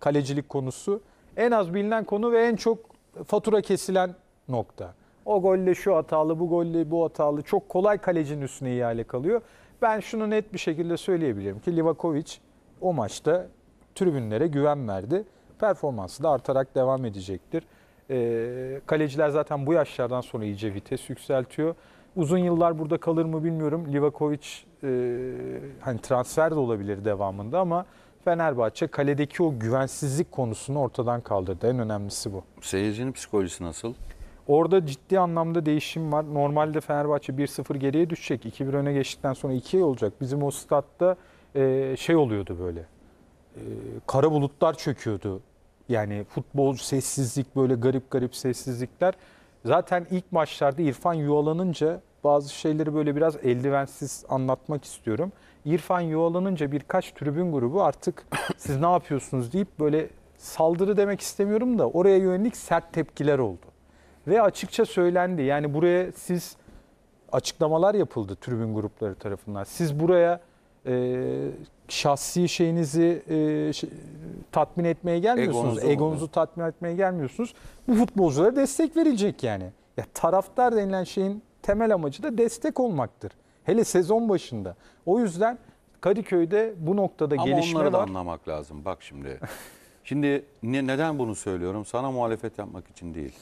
kalecilik konusu. En az bilinen konu ve en çok fatura kesilen nokta. O golle şu hatalı, bu golle bu hatalı. Çok kolay kalecinin üstüne ihale kalıyor. Ben şunu net bir şekilde söyleyebilirim ki Livakovic o maçta tribünlere güven verdi performansı da artarak devam edecektir. E, kaleciler zaten bu yaşlardan sonra iyice vites yükseltiyor. Uzun yıllar burada kalır mı bilmiyorum. Livakovic e, hani transfer de olabilir devamında ama Fenerbahçe kaledeki o güvensizlik konusunu ortadan kaldırdı. En önemlisi bu. Seyircinin psikolojisi nasıl? Orada ciddi anlamda değişim var. Normalde Fenerbahçe 1-0 geriye düşecek. 2-1 öne geçtikten sonra 2 olacak. Bizim o statta e, şey oluyordu böyle. E, kara bulutlar çöküyordu yani futbol sessizlik böyle garip garip sessizlikler. Zaten ilk maçlarda İrfan yuvalanınca bazı şeyleri böyle biraz eldivensiz anlatmak istiyorum. İrfan yuvalanınca birkaç tribün grubu artık siz ne yapıyorsunuz deyip böyle saldırı demek istemiyorum da oraya yönelik sert tepkiler oldu. Ve açıkça söylendi yani buraya siz açıklamalar yapıldı tribün grupları tarafından. Siz buraya e, şahsi şeyinizi e, tatmin etmeye gelmiyorsunuz. Egonuzu, Egonuzu tatmin etmeye gelmiyorsunuz. Bu futbolculara destek verilecek yani. Ya taraftar denilen şeyin temel amacı da destek olmaktır. Hele sezon başında. O yüzden Kadıköy'de bu noktada Ama gelişme var. Ama onları da anlamak lazım. Bak şimdi. Şimdi ne, neden bunu söylüyorum? Sana muhalefet yapmak için değil.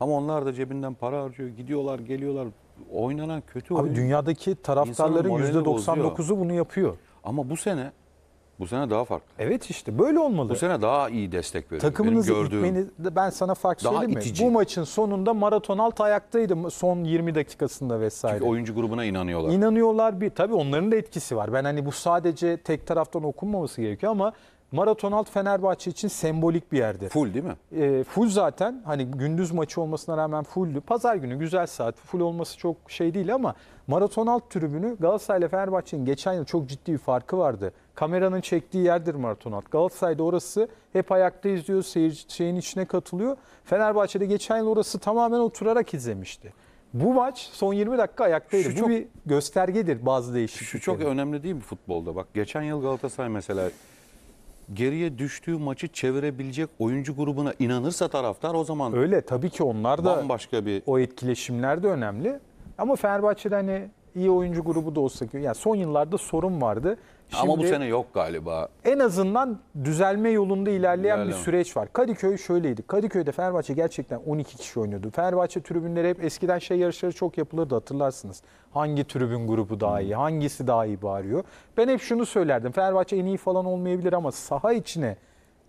Ama onlar da cebinden para harcıyor. Gidiyorlar, geliyorlar oynanan kötü Abi dünyadaki taraftarların İnsanın moralini %99'u bunu yapıyor. Ama bu sene bu sene daha farklı. Evet işte böyle olmalı. Bu sene daha iyi destek veriyor. Takımınızı Benim gördüğüm itmeni ben sana fark Daha söyleyeyim mi? itici. Bu maçın sonunda Maraton Alt ayaktaydı son 20 dakikasında vesaire. çünkü oyuncu grubuna inanıyorlar. İnanıyorlar bir tabii onların da etkisi var. Ben hani bu sadece tek taraftan okunmaması gerekiyor ama Maraton Alt Fenerbahçe için sembolik bir yerdi. Full değil mi? E, full zaten hani gündüz maçı olmasına rağmen fulldü. Pazar günü güzel saat full olması çok şey değil ama Maraton Alt tribünü Galatasaray ile Fenerbahçe'nin geçen yıl çok ciddi bir farkı vardı. Kameranın çektiği yerdir Maraton Alt. Galatasaray'da orası hep ayakta izliyor, seyirci şeyin içine katılıyor. Fenerbahçe'de geçen yıl orası tamamen oturarak izlemişti. Bu maç son 20 dakika ayaktaydı. Şu Bu çok, bir göstergedir bazı değişiklikler. Şu çok önemli değil mi futbolda? Bak geçen yıl Galatasaray mesela geriye düştüğü maçı çevirebilecek oyuncu grubuna inanırsa taraftar o zaman Öyle tabii ki onlar da bambaşka bir o etkileşimler de önemli. Ama Fenerbahçe'de hani iyi oyuncu grubu da olsa ki yani son yıllarda sorun vardı. Şimdi ama bu sene yok galiba. en azından düzelme yolunda ilerleyen bir süreç var. Kadıköy şöyleydi. Kadıköy'de Fenerbahçe gerçekten 12 kişi oynuyordu. Fenerbahçe tribünleri hep eskiden şey yarışları çok yapılırdı hatırlarsınız. Hangi tribün grubu daha iyi, hmm. hangisi daha iyi bağırıyor? Ben hep şunu söylerdim. Fenerbahçe en iyi falan olmayabilir ama saha içine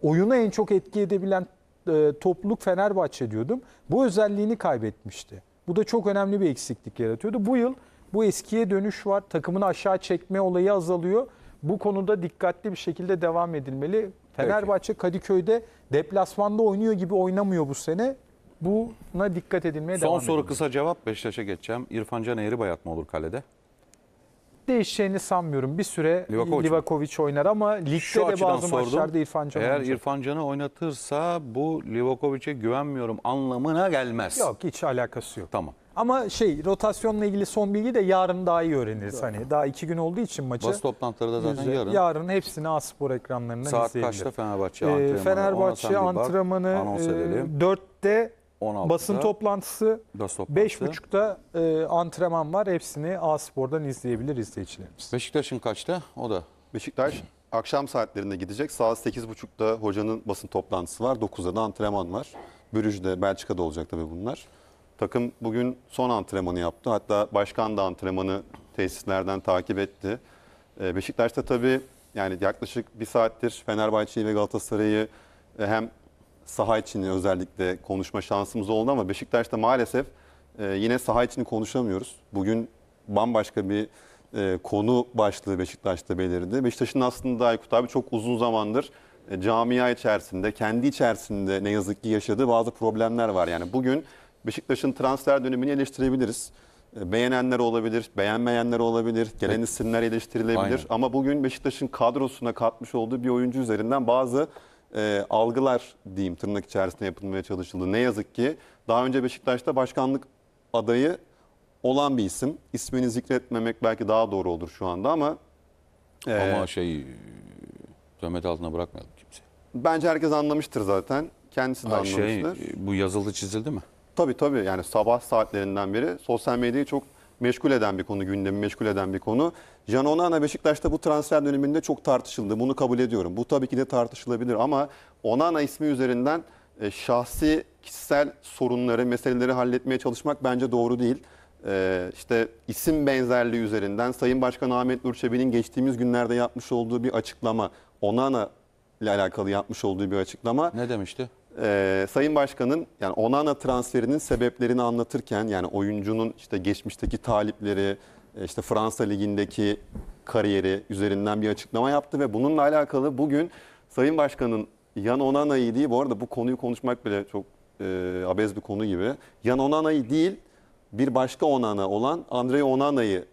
oyuna en çok etki edebilen e, topluluk Fenerbahçe diyordum. Bu özelliğini kaybetmişti. Bu da çok önemli bir eksiklik yaratıyordu. Bu yıl bu eskiye dönüş var. Takımını aşağı çekme olayı azalıyor. Bu konuda dikkatli bir şekilde devam edilmeli. Fenerbahçe Kadıköy'de deplasmanda oynuyor gibi oynamıyor bu sene. Buna dikkat edilmeye Son devam soru edilmiş. kısa cevap Beşiktaş'a geçeceğim. İrfan Can Eğribayat mı olur kalede? Değişeceğini sanmıyorum. Bir süre Livakovic, Livakovic oynar ama ligde Şu de bazı sordum, maçlarda İrfan Can Eğer oynayacak. İrfan Can'ı oynatırsa bu Livakovic'e güvenmiyorum anlamına gelmez. Yok hiç alakası yok. Tamam. Ama şey rotasyonla ilgili son bilgi de yarın daha iyi öğreniriz. Hani daha iki gün olduğu için maçı. Basın toplantıları da zaten yarın. Yarın hepsini Aspor ekranlarından Saat izleyebilir. Saat kaçta Fenerbahçe ee, antrenmanı? Fenerbahçe antrenmanı e, 4'te 16'da basın toplantısı, basın toplantısı. 5.30'da e, antrenman var. Hepsini A-Spor'dan izleyebilir izleyicilerimiz. Beşiktaş'ın kaçta? O da. Beşiktaş akşam saatlerinde gidecek. Saat 8.30'da hocanın basın toplantısı var. 9'da da antrenman var. Brüj'de, Belçika'da olacak tabii bunlar. Takım bugün son antrenmanı yaptı. Hatta başkan da antrenmanı tesislerden takip etti. E, Beşiktaş'ta tabii yani yaklaşık bir saattir Fenerbahçe'yi ve Galatasaray'ı e, hem saha içini özellikle konuşma şansımız oldu ama Beşiktaş'ta maalesef e, yine saha içini konuşamıyoruz. Bugün bambaşka bir e, konu başlığı Beşiktaş'ta belirdi. Beşiktaş'ın aslında Aykut abi çok uzun zamandır e, camia içerisinde, kendi içerisinde ne yazık ki yaşadığı bazı problemler var. Yani bugün Beşiktaş'ın transfer dönemini eleştirebiliriz. E, beğenenler olabilir, beğenmeyenler olabilir, gelen isimler eleştirilebilir. Aynen. Ama bugün Beşiktaş'ın kadrosuna katmış olduğu bir oyuncu üzerinden bazı e, algılar diyeyim tırnak içerisinde yapılmaya çalışıldı. Ne yazık ki daha önce Beşiktaş'ta başkanlık adayı olan bir isim. İsmini zikretmemek belki daha doğru olur şu anda ama. E, Ama şey zahmet altına bırakmayalım kimse. bence herkes anlamıştır zaten. Kendisi de Ay, şey, anlamıştır. şey, bu yazıldı çizildi mi? Tabii tabii yani sabah saatlerinden beri sosyal medyayı çok meşgul eden bir konu, gündemi meşgul eden bir konu. Can Onana Beşiktaş'ta bu transfer döneminde çok tartışıldı. Bunu kabul ediyorum. Bu tabii ki de tartışılabilir ama Onana ismi üzerinden e, şahsi kişisel sorunları, meseleleri halletmeye çalışmak bence doğru değil. E, işte isim benzerliği üzerinden Sayın Başkan Ahmet Nur Çebi'nin geçtiğimiz günlerde yapmış olduğu bir açıklama, Onana ile alakalı yapmış olduğu bir açıklama. Ne demişti? e, Sayın Başkan'ın yani Onana transferinin sebeplerini anlatırken yani oyuncunun işte geçmişteki talipleri, e, işte Fransa Ligi'ndeki kariyeri üzerinden bir açıklama yaptı ve bununla alakalı bugün Sayın Başkan'ın Yan Onana'yı değil, bu arada bu konuyu konuşmak bile çok e, abez bir konu gibi. Yan Onana'yı değil, bir başka Onana olan Andre Onana'yı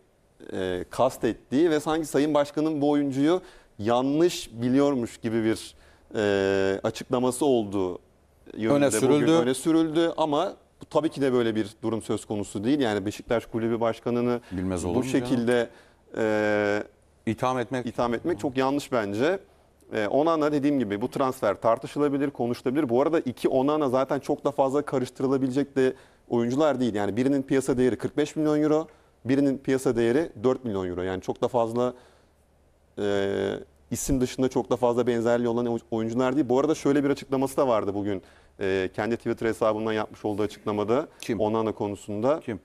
e, kastettiği ve sanki Sayın Başkan'ın bu oyuncuyu yanlış biliyormuş gibi bir e, açıklaması olduğu yönünde öne sürüldü. bugün öne sürüldü ama bu tabii ki de böyle bir durum söz konusu değil. Yani Beşiktaş Kulübü Başkanı'nı Bilmez olur bu şekilde e, itham etmek itham etmek çok yanlış bence. E, Onana dediğim gibi bu transfer tartışılabilir, konuşulabilir. Bu arada iki Onana zaten çok da fazla karıştırılabilecek de oyuncular değil. Yani birinin piyasa değeri 45 milyon euro, birinin piyasa değeri 4 milyon euro. Yani çok da fazla e, isim dışında çok da fazla benzerliği olan oyuncular değil. Bu arada şöyle bir açıklaması da vardı bugün e, kendi Twitter hesabından yapmış olduğu açıklamada Kim? Onana konusunda Kim?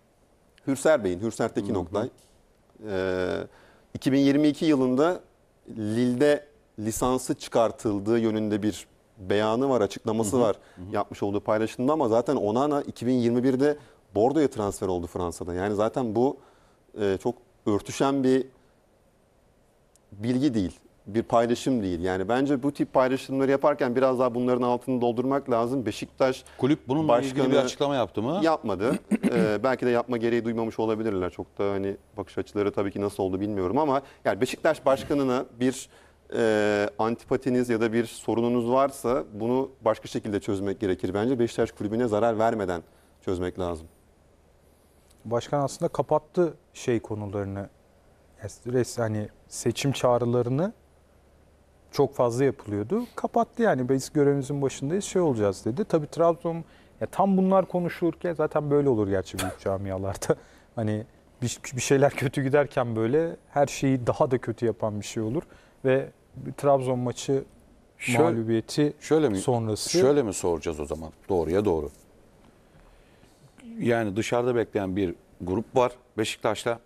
Hürser Bey'in, Hürser Tekin E, 2022 yılında Lille'de lisansı çıkartıldığı yönünde bir beyanı var, açıklaması var yapmış olduğu paylaşımda ama zaten Onana 2021'de Bordo'ya transfer oldu Fransa'da. Yani zaten bu e, çok örtüşen bir bilgi değil bir paylaşım değil. Yani bence bu tip paylaşımları yaparken biraz daha bunların altını doldurmak lazım. Beşiktaş kulüp bununla ilgili bir açıklama yaptı mı? Yapmadı. ee, belki de yapma gereği duymamış olabilirler. Çok da hani bakış açıları tabii ki nasıl oldu bilmiyorum ama yani Beşiktaş başkanına bir e, antipatiniz ya da bir sorununuz varsa bunu başka şekilde çözmek gerekir bence. Beşiktaş kulübüne zarar vermeden çözmek lazım. Başkan aslında kapattı şey konularını. Yani hani seçim çağrılarını çok fazla yapılıyordu. Kapattı yani biz görevimizin başındayız şey olacağız dedi. Tabii Trabzon ya tam bunlar konuşulurken zaten böyle olur gerçi büyük camialarda. Hani bir, bir şeyler kötü giderken böyle her şeyi daha da kötü yapan bir şey olur ve Trabzon maçı şöyle, mağlubiyeti şöyle mi, sonrası. Şöyle mi soracağız o zaman? Doğruya doğru. Yani dışarıda bekleyen bir grup var Beşiktaş'ta.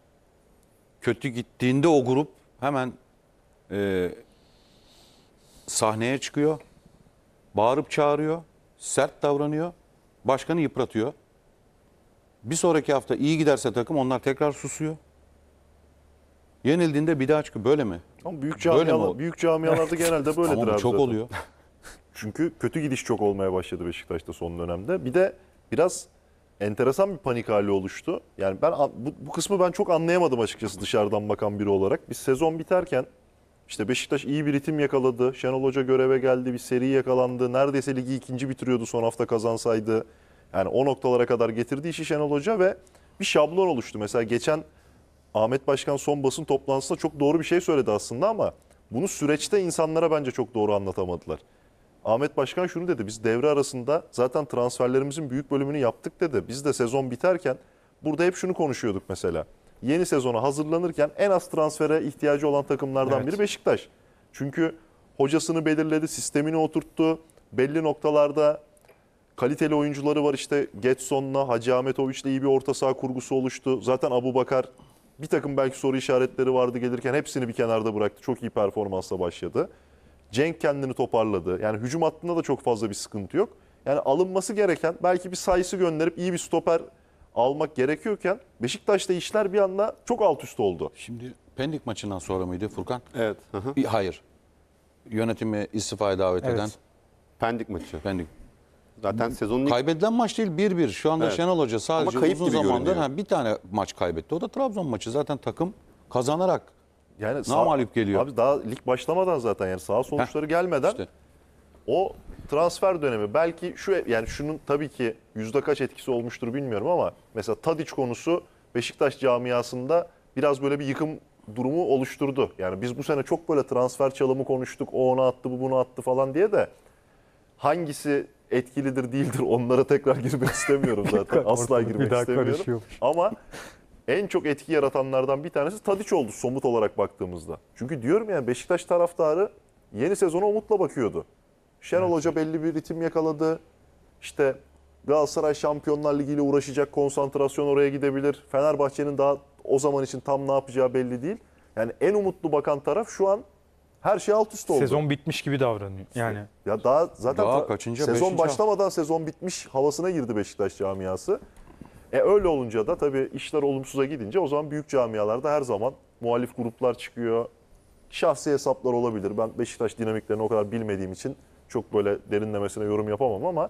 Kötü gittiğinde o grup hemen e, sahneye çıkıyor, bağırıp çağırıyor, sert davranıyor, başkanı yıpratıyor. Bir sonraki hafta iyi giderse takım onlar tekrar susuyor. Yenildiğinde bir daha çıkıyor. Böyle mi? Ama büyük camialar, böyle mi? büyük camialarda genelde böyledir Ama abi. çok zaten. oluyor. Çünkü kötü gidiş çok olmaya başladı Beşiktaş'ta son dönemde. Bir de biraz enteresan bir panik hali oluştu. Yani ben bu, bu kısmı ben çok anlayamadım açıkçası dışarıdan bakan biri olarak. Biz sezon biterken işte Beşiktaş iyi bir ritim yakaladı. Şenol Hoca göreve geldi. Bir seri yakalandı. Neredeyse ligi ikinci bitiriyordu son hafta kazansaydı. Yani o noktalara kadar getirdi işi Şenol Hoca ve bir şablon oluştu. Mesela geçen Ahmet Başkan son basın toplantısında çok doğru bir şey söyledi aslında ama bunu süreçte insanlara bence çok doğru anlatamadılar. Ahmet Başkan şunu dedi. Biz devre arasında zaten transferlerimizin büyük bölümünü yaptık dedi. Biz de sezon biterken burada hep şunu konuşuyorduk mesela yeni sezona hazırlanırken en az transfere ihtiyacı olan takımlardan evet. biri Beşiktaş. Çünkü hocasını belirledi, sistemini oturttu. Belli noktalarda kaliteli oyuncuları var işte Getson'la Hacı Ahmetoviç'le iyi bir orta saha kurgusu oluştu. Zaten Abu Bakar bir takım belki soru işaretleri vardı gelirken hepsini bir kenarda bıraktı. Çok iyi performansla başladı. Cenk kendini toparladı. Yani hücum hattında da çok fazla bir sıkıntı yok. Yani alınması gereken belki bir sayısı gönderip iyi bir stoper almak gerekiyorken Beşiktaş'ta işler bir anda çok alt üst oldu. Şimdi Pendik maçından sonra mıydı Furkan? Evet. Bir- Hayır. Yönetimi istifaya davet Evet. eden Pendik maçı. Pendik. Zaten sezonun Kaybedilen maç değil 1-1. Şu anda Evet. Şenol Hoca sadece Ama kayıp uzun zamandır ha, bir tane maç kaybetti. O da Trabzon maçı. Zaten takım kazanarak yani sağ- mağlup geliyor. Abi daha lig başlamadan zaten yani sağ sonuçları gelmeden işte. o transfer dönemi belki şu yani şunun tabii ki yüzde kaç etkisi olmuştur bilmiyorum ama mesela Tadiç konusu Beşiktaş camiasında biraz böyle bir yıkım durumu oluşturdu. Yani biz bu sene çok böyle transfer çalımı konuştuk. O ona attı, bu bunu attı falan diye de hangisi etkilidir değildir onlara tekrar girmek istemiyorum zaten. Asla girmek istemiyorum. Ama en çok etki yaratanlardan bir tanesi Tadiç oldu somut olarak baktığımızda. Çünkü diyorum yani Beşiktaş taraftarı yeni sezona umutla bakıyordu. Şenol evet. Hoca belli bir ritim yakaladı. İşte Galatasaray Şampiyonlar Ligi ile uğraşacak konsantrasyon oraya gidebilir. Fenerbahçe'nin daha o zaman için tam ne yapacağı belli değil. Yani en umutlu bakan taraf şu an her şey alt üst oldu. Sezon bitmiş gibi davranıyor. Yani ya daha zaten daha kaçıncı, sezon beşinci başlamadan sezon bitmiş havasına girdi Beşiktaş camiası. E öyle olunca da tabii işler olumsuza gidince o zaman büyük camialarda her zaman muhalif gruplar çıkıyor. Şahsi hesaplar olabilir. Ben Beşiktaş dinamiklerini o kadar bilmediğim için çok böyle derinlemesine yorum yapamam ama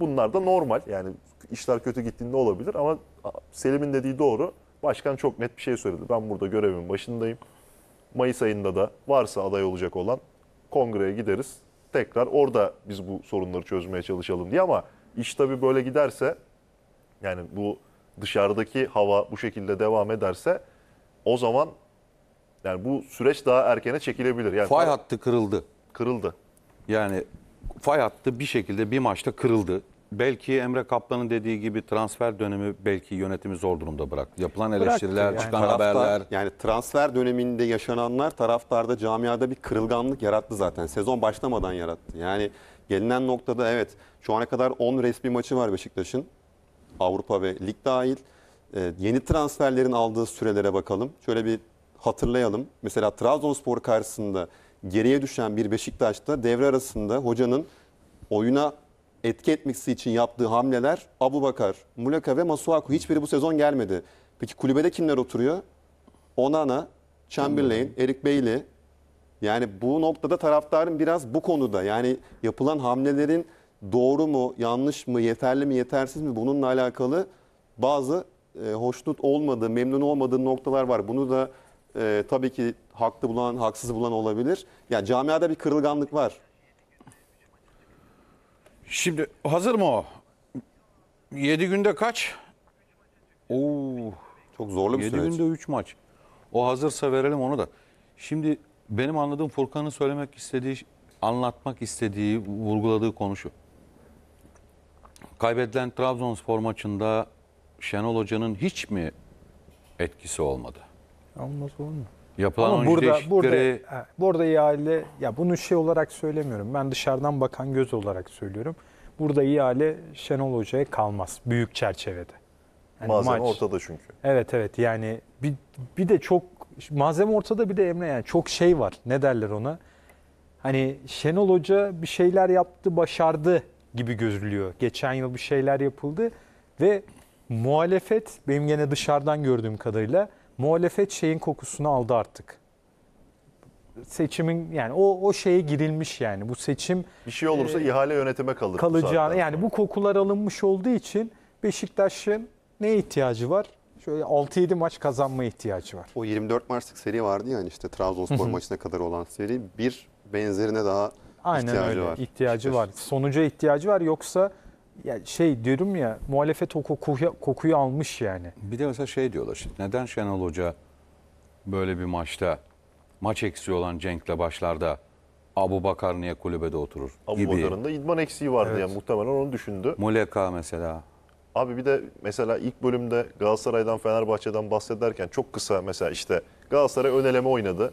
bunlar da normal. Yani işler kötü gittiğinde olabilir ama Selim'in dediği doğru. Başkan çok net bir şey söyledi. Ben burada görevimin başındayım. Mayıs ayında da varsa aday olacak olan kongreye gideriz. Tekrar orada biz bu sorunları çözmeye çalışalım diye ama iş tabii böyle giderse yani bu dışarıdaki hava bu şekilde devam ederse o zaman yani bu süreç daha erkene çekilebilir. Yani fay hattı kırıldı. Kırıldı. Yani fay attı, bir şekilde bir maçta kırıldı. Belki Emre Kaplan'ın dediği gibi transfer dönemi belki yönetimi zor durumda bıraktı. Yapılan eleştiriler, yani. çıkan Taraftar, haberler. Yani transfer döneminde yaşananlar taraftarda, camiada bir kırılganlık yarattı zaten. Sezon başlamadan yarattı. Yani gelinen noktada evet şu ana kadar 10 resmi maçı var Beşiktaş'ın. Avrupa ve lig dahil. Ee, yeni transferlerin aldığı sürelere bakalım. Şöyle bir hatırlayalım. Mesela Trabzonspor karşısında geriye düşen bir Beşiktaş'ta devre arasında hocanın oyuna etki etmesi için yaptığı hamleler Abu Bakar, Muleka ve Masuaku hiçbiri bu sezon gelmedi. Peki kulübede kimler oturuyor? Onana, Chamberlain, Eric Bailey. Yani bu noktada taraftarın biraz bu konuda yani yapılan hamlelerin doğru mu, yanlış mı, yeterli mi, yetersiz mi bununla alakalı bazı e, hoşnut olmadığı, memnun olmadığı noktalar var. Bunu da e, tabii ki haklı bulan, haksız bulan olabilir. Yani camiada bir kırılganlık var. Şimdi hazır mı o? 7 günde kaç? Oo, Çok zorlu bir 7 süreç. günde 3 maç. O hazırsa verelim onu da. Şimdi benim anladığım Furkan'ın söylemek istediği, anlatmak istediği, vurguladığı konu şu. Kaybedilen Trabzonspor maçında Şenol Hoca'nın hiç mi etkisi olmadı? Olmaz olur mu? Yapılan Ama burada değişiklikleri... burada burada ihale ya bunu şey olarak söylemiyorum. Ben dışarıdan bakan göz olarak söylüyorum. Burada ihale Şenol Hoca'ya kalmaz büyük çerçevede. Yani Malzeme maç- ortada çünkü. Evet evet yani bir, bir de çok malzeme ortada bir de Emre yani çok şey var. Ne derler ona? Hani Şenol Hoca bir şeyler yaptı, başardı gibi gözülüyor. Geçen yıl bir şeyler yapıldı ve muhalefet benim gene dışarıdan gördüğüm kadarıyla muhalefet şeyin kokusunu aldı artık. Seçimin yani o o şeye girilmiş yani bu seçim bir şey olursa e, ihale yönetime kalır. Kalacağını yani bu kokular alınmış olduğu için Beşiktaş'ın neye ihtiyacı var? Şöyle 6-7 maç kazanma ihtiyacı var. O 24 Mart'lık seri vardı yani işte Trabzonspor maçına kadar olan seri bir benzerine daha Aynen ihtiyacı öyle. var. İhtiyacı işte. var. Sonuca ihtiyacı var yoksa ya şey diyorum ya muhalefet o kokuyu, kokuyu almış yani. Bir de mesela şey diyorlar şimdi neden Şenol Hoca böyle bir maçta maç eksiği olan Cenk'le başlarda Abu Bakar niye kulübede oturur gibi? Abu gibi. Bakar'ın da idman eksiği vardı Evet. yani muhtemelen onu düşündü. Muleka mesela. Abi bir de mesela ilk bölümde Galatasaray'dan Fenerbahçe'den bahsederken çok kısa mesela işte Galatasaray ön eleme oynadı.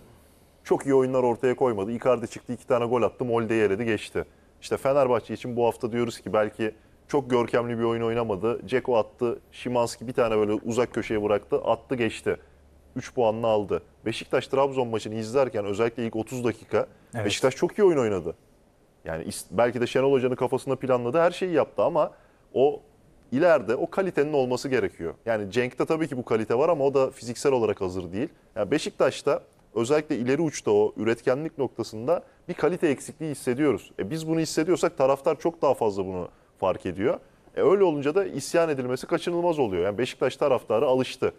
Çok iyi oyunlar ortaya koymadı. Icardi çıktı iki tane gol attı. Molde yerledi geçti. İşte Fenerbahçe için bu hafta diyoruz ki belki çok görkemli bir oyun oynamadı. Ceko attı. Şimanski bir tane böyle uzak köşeye bıraktı. Attı geçti. 3 puanını aldı. Beşiktaş Trabzon maçını izlerken özellikle ilk 30 dakika evet. Beşiktaş çok iyi oyun oynadı. Yani belki de Şenol Hoca'nın kafasında planladı her şeyi yaptı ama o ileride o kalitenin olması gerekiyor. Yani Cenk'te tabii ki bu kalite var ama o da fiziksel olarak hazır değil. Yani Beşiktaş'ta özellikle ileri uçta o üretkenlik noktasında bir kalite eksikliği hissediyoruz. E biz bunu hissediyorsak taraftar çok daha fazla bunu fark ediyor. E öyle olunca da isyan edilmesi kaçınılmaz oluyor. Yani Beşiktaş taraftarı alıştı.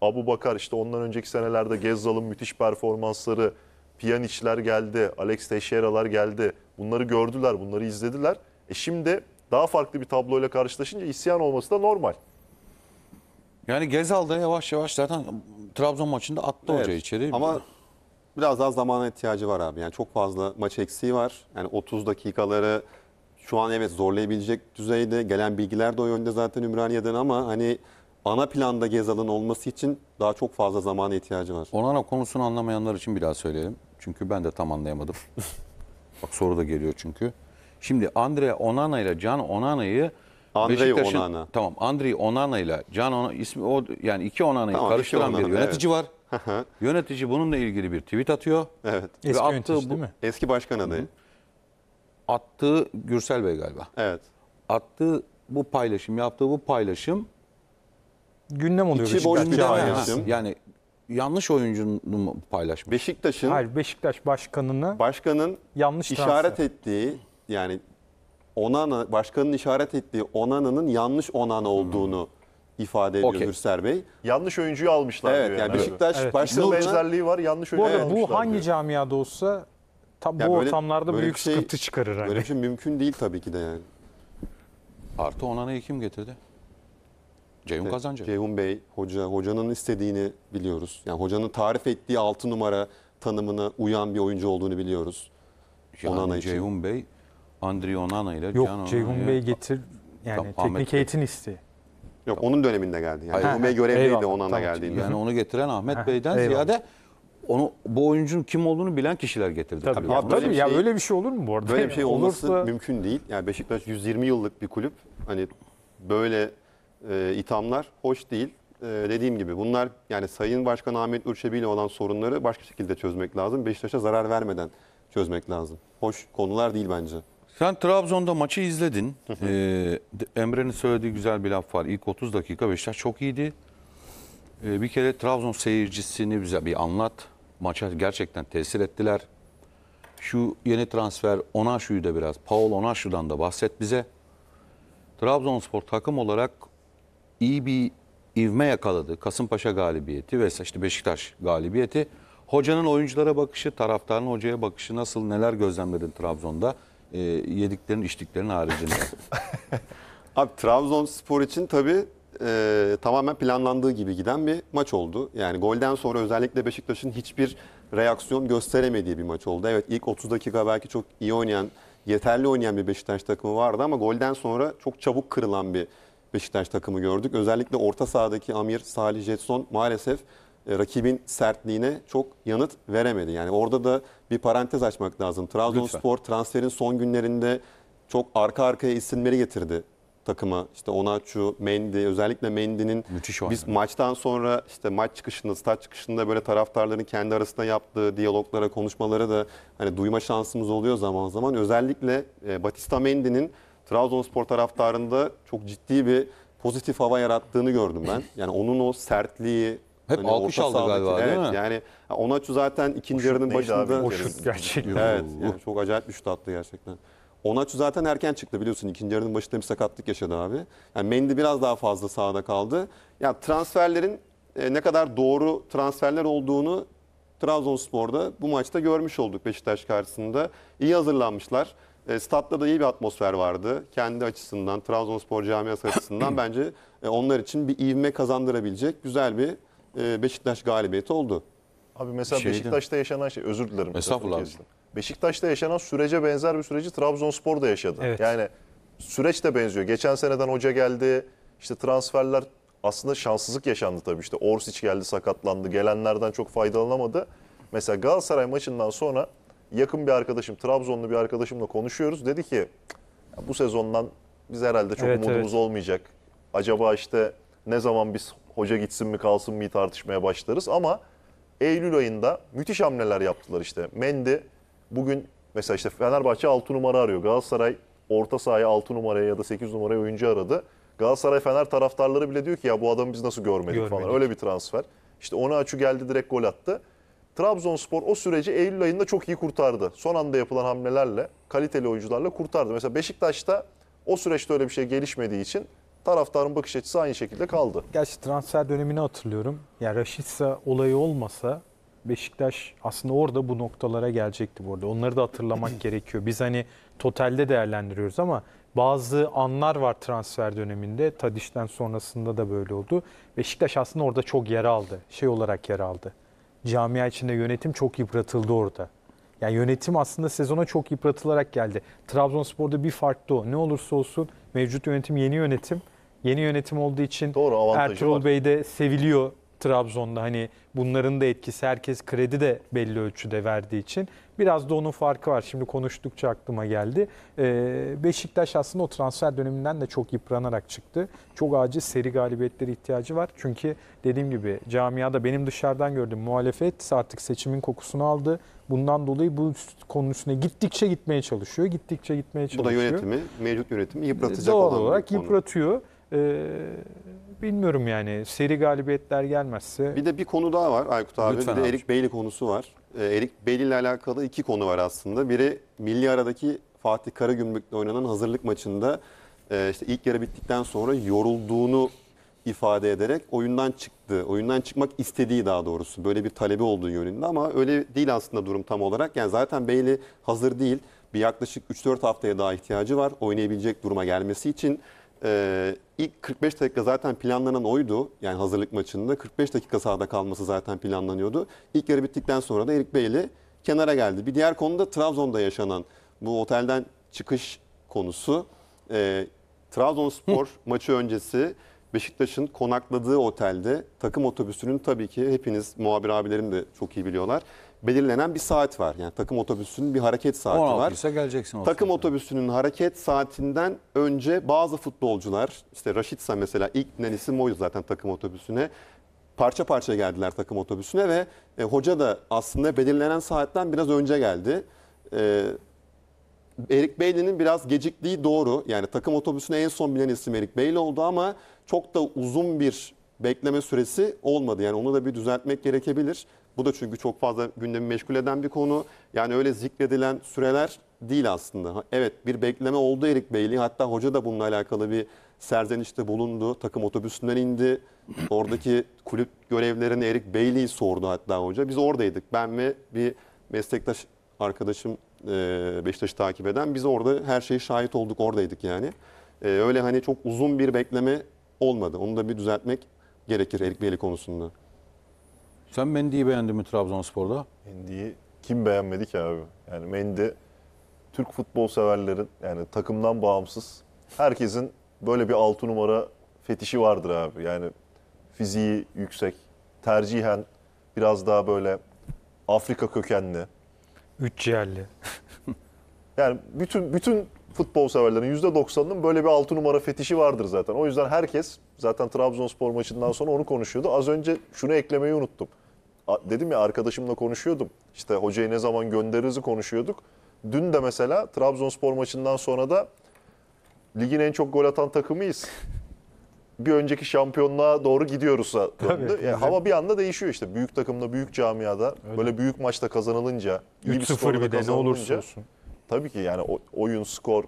Abu Bakar işte ondan önceki senelerde Gezzal'ın müthiş performansları, Pjanic'ler geldi, Alex Teixeira'lar geldi. Bunları gördüler, bunları izlediler. E şimdi daha farklı bir tabloyla karşılaşınca isyan olması da normal. Yani Gezal da yavaş yavaş zaten Trabzon maçında attı evet. hoca içeri. Ama biraz daha zamana ihtiyacı var abi. Yani çok fazla maç eksiği var. Yani 30 dakikaları şu an evet zorlayabilecek düzeyde gelen bilgiler de o yönde zaten Ümraniye'den ama hani ana planda Gezal'ın olması için daha çok fazla zamana ihtiyacı var. Onana konusunu anlamayanlar için bir daha söyleyelim. Çünkü ben de tam anlayamadım. Bak soru da geliyor çünkü. Şimdi Andre Onana ile Can Onana'yı Andre Onana. Tamam Andre Onana ile Can Onana ismi o yani iki Onana'yı tamam, karıştıran Onana, bir yönetici evet. var. yönetici bununla ilgili bir tweet atıyor. Evet. Eski ve bu, değil mi? Eski başkan adayı. Hı attığı Gürsel Bey galiba. Evet. Attığı bu paylaşım, yaptığı bu paylaşım gündem oluyor. İçi boş bir paylaşım. Yani yanlış oyuncunu paylaşmış. Beşiktaş'ın Hayır Beşiktaş başkanını başkanın yanlış işaret transfer. ettiği yani Onana başkanın işaret ettiği Onana'nın yanlış Onana hmm. olduğunu hmm. ifade ediyor okay. Hürser Bey. Yanlış oyuncuyu almışlar evet, diyor. Yani, Beşiktaş evet. başkanı benzerliği var yanlış oyuncu evet. almışlar. Bu hangi diyor. camiada olsa Tam bu böyle- ortamlarda böyle büyük şey- sıkıntı çıkarır. Hani. Böyle bir şey mümkün değil tabii ki de yani. Artı Onana'yı kim getirdi? Ceyhun Kazancı. Ceyhun Bey, hoca, hocanın istediğini biliyoruz. Yani hocanın tarif ettiği 6 numara tanımına uyan bir oyuncu olduğunu biliyoruz. Yani Onana için. Ceyhun Bey, Andri Onana ile Yok Can Ceyhun Bey getir yani Tamam, teknik Bey. eğitim isteği. Yok onun döneminde geldi. Yani Ceyhun Bey görevliydi Onan'a geldiğinde. Yani onu getiren Ahmet Heh, Bey'den eyvallah. ziyade onu bu oyuncunun kim olduğunu bilen kişiler getirdi. Tabii, tabii. Ya, tabii şey, ya öyle bir şey olur mu bu arada? Böyle bir şey olması Olursa... mümkün değil. Yani Beşiktaş 120 yıllık bir kulüp. Hani böyle e, ithamlar hoş değil. E, dediğim gibi bunlar yani Sayın Başkan Ahmet Ürçebi ile olan sorunları başka şekilde çözmek lazım. Beşiktaş'a zarar vermeden çözmek lazım. Hoş konular değil bence. Sen Trabzon'da maçı izledin. ee, Emre'nin söylediği güzel bir laf var. İlk 30 dakika Beşiktaş çok iyiydi. Ee, bir kere Trabzon seyircisini bize bir anlat. Maça gerçekten tesir ettiler. Şu yeni transfer Onaşu'yu da biraz, Paul Onaşu'dan da bahset bize. Trabzonspor takım olarak iyi bir ivme yakaladı. Kasımpaşa galibiyeti ve işte Beşiktaş galibiyeti. Hocanın oyunculara bakışı, taraftarın hocaya bakışı nasıl, neler gözlemledin Trabzon'da? E, yediklerin, içtiklerin haricinde. Abi Trabzonspor için tabii e, tamamen planlandığı gibi giden bir maç oldu. Yani golden sonra özellikle Beşiktaş'ın hiçbir reaksiyon gösteremediği bir maç oldu. Evet ilk 30 dakika belki çok iyi oynayan, yeterli oynayan bir Beşiktaş takımı vardı ama golden sonra çok çabuk kırılan bir Beşiktaş takımı gördük. Özellikle orta sahadaki Amir, Salih Jetson maalesef e, rakibin sertliğine çok yanıt veremedi. Yani orada da bir parantez açmak lazım. Trabzonspor transferin son günlerinde çok arka arkaya isimleri getirdi takımı işte Onaçu, Mendy özellikle Mendy'nin Müthiş oynadı. biz maçtan sonra işte maç çıkışında, stat çıkışında böyle taraftarların kendi arasında yaptığı diyaloglara, konuşmalara da hani duyma şansımız oluyor zaman zaman. Özellikle e, Batista Mendy'nin Trabzonspor taraftarında çok ciddi bir pozitif hava yarattığını gördüm ben. Yani onun o sertliği, Hep hani alkış aldı galiba, değil evet, mi? Yani Onaçu zaten ikinci yarının başında O şut gerçekten. Evet. Yani çok acayip bir şut attı gerçekten. Onaçu zaten erken çıktı biliyorsun. İkinci yarının başında bir sakatlık yaşadı abi. Yani Mendy biraz daha fazla sahada kaldı. Yani transferlerin e, ne kadar doğru transferler olduğunu Trabzonspor'da bu maçta görmüş olduk Beşiktaş karşısında. İyi hazırlanmışlar. E, statta da iyi bir atmosfer vardı. Kendi açısından, Trabzonspor camiası açısından bence e, onlar için bir ivme kazandırabilecek güzel bir Beşiktaş galibiyeti oldu. Abi mesela Şeydi. Beşiktaş'ta yaşanan şey, özür dilerim. Estağfurullah. Beşiktaş'ta yaşanan sürece benzer bir süreci Trabzonspor da yaşadı. Evet. Yani süreç de benziyor. Geçen seneden hoca geldi. İşte transferler aslında şanssızlık yaşandı tabii işte. Orsic geldi sakatlandı. Gelenlerden çok faydalanamadı. Mesela Galatasaray maçından sonra yakın bir arkadaşım, Trabzonlu bir arkadaşımla konuşuyoruz. Dedi ki bu sezondan biz herhalde çok evet, umudumuz evet. olmayacak. Acaba işte ne zaman biz hoca gitsin mi kalsın mı tartışmaya başlarız ama Eylül ayında müthiş hamleler yaptılar işte. Mendi Bugün mesela işte Fenerbahçe 6 numara arıyor. Galatasaray orta sahaya 6 numaraya ya da 8 numaraya oyuncu aradı. Galatasaray Fener taraftarları bile diyor ki ya bu adamı biz nasıl görmedik, görmedik. falan. Öyle bir transfer. İşte ona açı geldi direkt gol attı. Trabzonspor o süreci Eylül ayında çok iyi kurtardı. Son anda yapılan hamlelerle, kaliteli oyuncularla kurtardı. Mesela Beşiktaş'ta o süreçte öyle bir şey gelişmediği için taraftarın bakış açısı aynı şekilde kaldı. Gerçi transfer dönemini hatırlıyorum. Ya yani Raşitsa olayı olmasa Beşiktaş aslında orada bu noktalara gelecekti bu Onları da hatırlamak gerekiyor. Biz hani totalde değerlendiriyoruz ama bazı anlar var transfer döneminde. Tadiş'ten sonrasında da böyle oldu. Beşiktaş aslında orada çok yer aldı. Şey olarak yer aldı. Camia içinde yönetim çok yıpratıldı orada. Yani yönetim aslında sezona çok yıpratılarak geldi. Trabzonspor'da bir farklı o. Ne olursa olsun mevcut yönetim yeni yönetim. Yeni yönetim olduğu için Doğru, Ertuğrul var. Bey de seviliyor Trabzon'da hani bunların da etkisi herkes kredi de belli ölçüde verdiği için biraz da onun farkı var. Şimdi konuştukça aklıma geldi. Ee, Beşiktaş aslında o transfer döneminden de çok yıpranarak çıktı. Çok acil seri galibiyetleri ihtiyacı var. Çünkü dediğim gibi camiada benim dışarıdan gördüğüm muhalefet artık seçimin kokusunu aldı. Bundan dolayı bu konusuna gittikçe gitmeye çalışıyor. Gittikçe gitmeye çalışıyor. Bu da yönetimi, mevcut yönetimi yıpratacak Doğal olan olarak yıpratıyor. Ee, bilmiyorum yani. Seri galibiyetler gelmezse. Bir de bir konu daha var Aykut abi. Lütfen bir de Erik Beyli konusu var. Ee, Erik Beyli ile alakalı iki konu var aslında. Biri milli aradaki Fatih Karagümrük'le oynanan hazırlık maçında e, işte ilk yarı bittikten sonra yorulduğunu ifade ederek oyundan çıktı. Oyundan çıkmak istediği daha doğrusu. Böyle bir talebi olduğu yönünde ama öyle değil aslında durum tam olarak. Yani zaten Beyli hazır değil. Bir yaklaşık 3-4 haftaya daha ihtiyacı var oynayabilecek duruma gelmesi için e, ilk 45 dakika zaten planlanan oydu. Yani hazırlık maçında 45 dakika sahada kalması zaten planlanıyordu. İlk yarı bittikten sonra da Erik Beyli kenara geldi. Bir diğer konu da Trabzon'da yaşanan bu otelden çıkış konusu. E, Trabzonspor maçı öncesi Beşiktaş'ın konakladığı otelde takım otobüsünün tabii ki hepiniz muhabir abilerim de çok iyi biliyorlar belirlenen bir saat var. Yani takım otobüsünün bir hareket saati 16 var. ise geleceksin. Takım otobüsünün hareket saatinden önce bazı futbolcular işte Raşitsa mesela ilk dinen isim oydu zaten takım otobüsüne. Parça parça geldiler takım otobüsüne ve e, hoca da aslında belirlenen saatten biraz önce geldi. E, Erik Bailey'nin biraz geciktiği doğru. Yani takım otobüsüne en son binen isim Erik Bailey oldu ama çok da uzun bir bekleme süresi olmadı. Yani onu da bir düzeltmek gerekebilir. Bu da çünkü çok fazla gündemi meşgul eden bir konu. Yani öyle zikredilen süreler değil aslında. Evet bir bekleme oldu Erik Beyli. Hatta hoca da bununla alakalı bir serzenişte bulundu. Takım otobüsünden indi. Oradaki kulüp görevlerini Erik Bailey sordu hatta hoca. Biz oradaydık. Ben ve bir meslektaş arkadaşım e, Beşiktaş'ı takip eden. Biz orada her şeyi şahit olduk. Oradaydık yani. E, öyle hani çok uzun bir bekleme olmadı. Onu da bir düzeltmek gerekir Erik Beyli konusunda. Sen Mendy'yi beğendin mi Trabzonspor'da? Mendy'yi kim beğenmedi ki abi? Yani Mendy Türk futbol severlerin yani takımdan bağımsız herkesin böyle bir 6 numara fetişi vardır abi. Yani fiziği yüksek, tercihen biraz daha böyle Afrika kökenli. Üç yerli. yani bütün bütün futbol severlerin %90'ının böyle bir 6 numara fetişi vardır zaten. O yüzden herkes zaten Trabzonspor maçından sonra onu konuşuyordu. Az önce şunu eklemeyi unuttum dedim ya arkadaşımla konuşuyordum. İşte hocayı ne zaman göndeririz konuşuyorduk. Dün de mesela Trabzonspor maçından sonra da ligin en çok gol atan takımıyız. bir önceki şampiyonluğa doğru gidiyoruzsa döndü. Tabii, yani hava bir anda değişiyor işte. Büyük takımda, büyük camiada Öyle. böyle büyük maçta kazanılınca, 3-0 bir, bir de olursa olsun. Tabii ki yani oyun, skor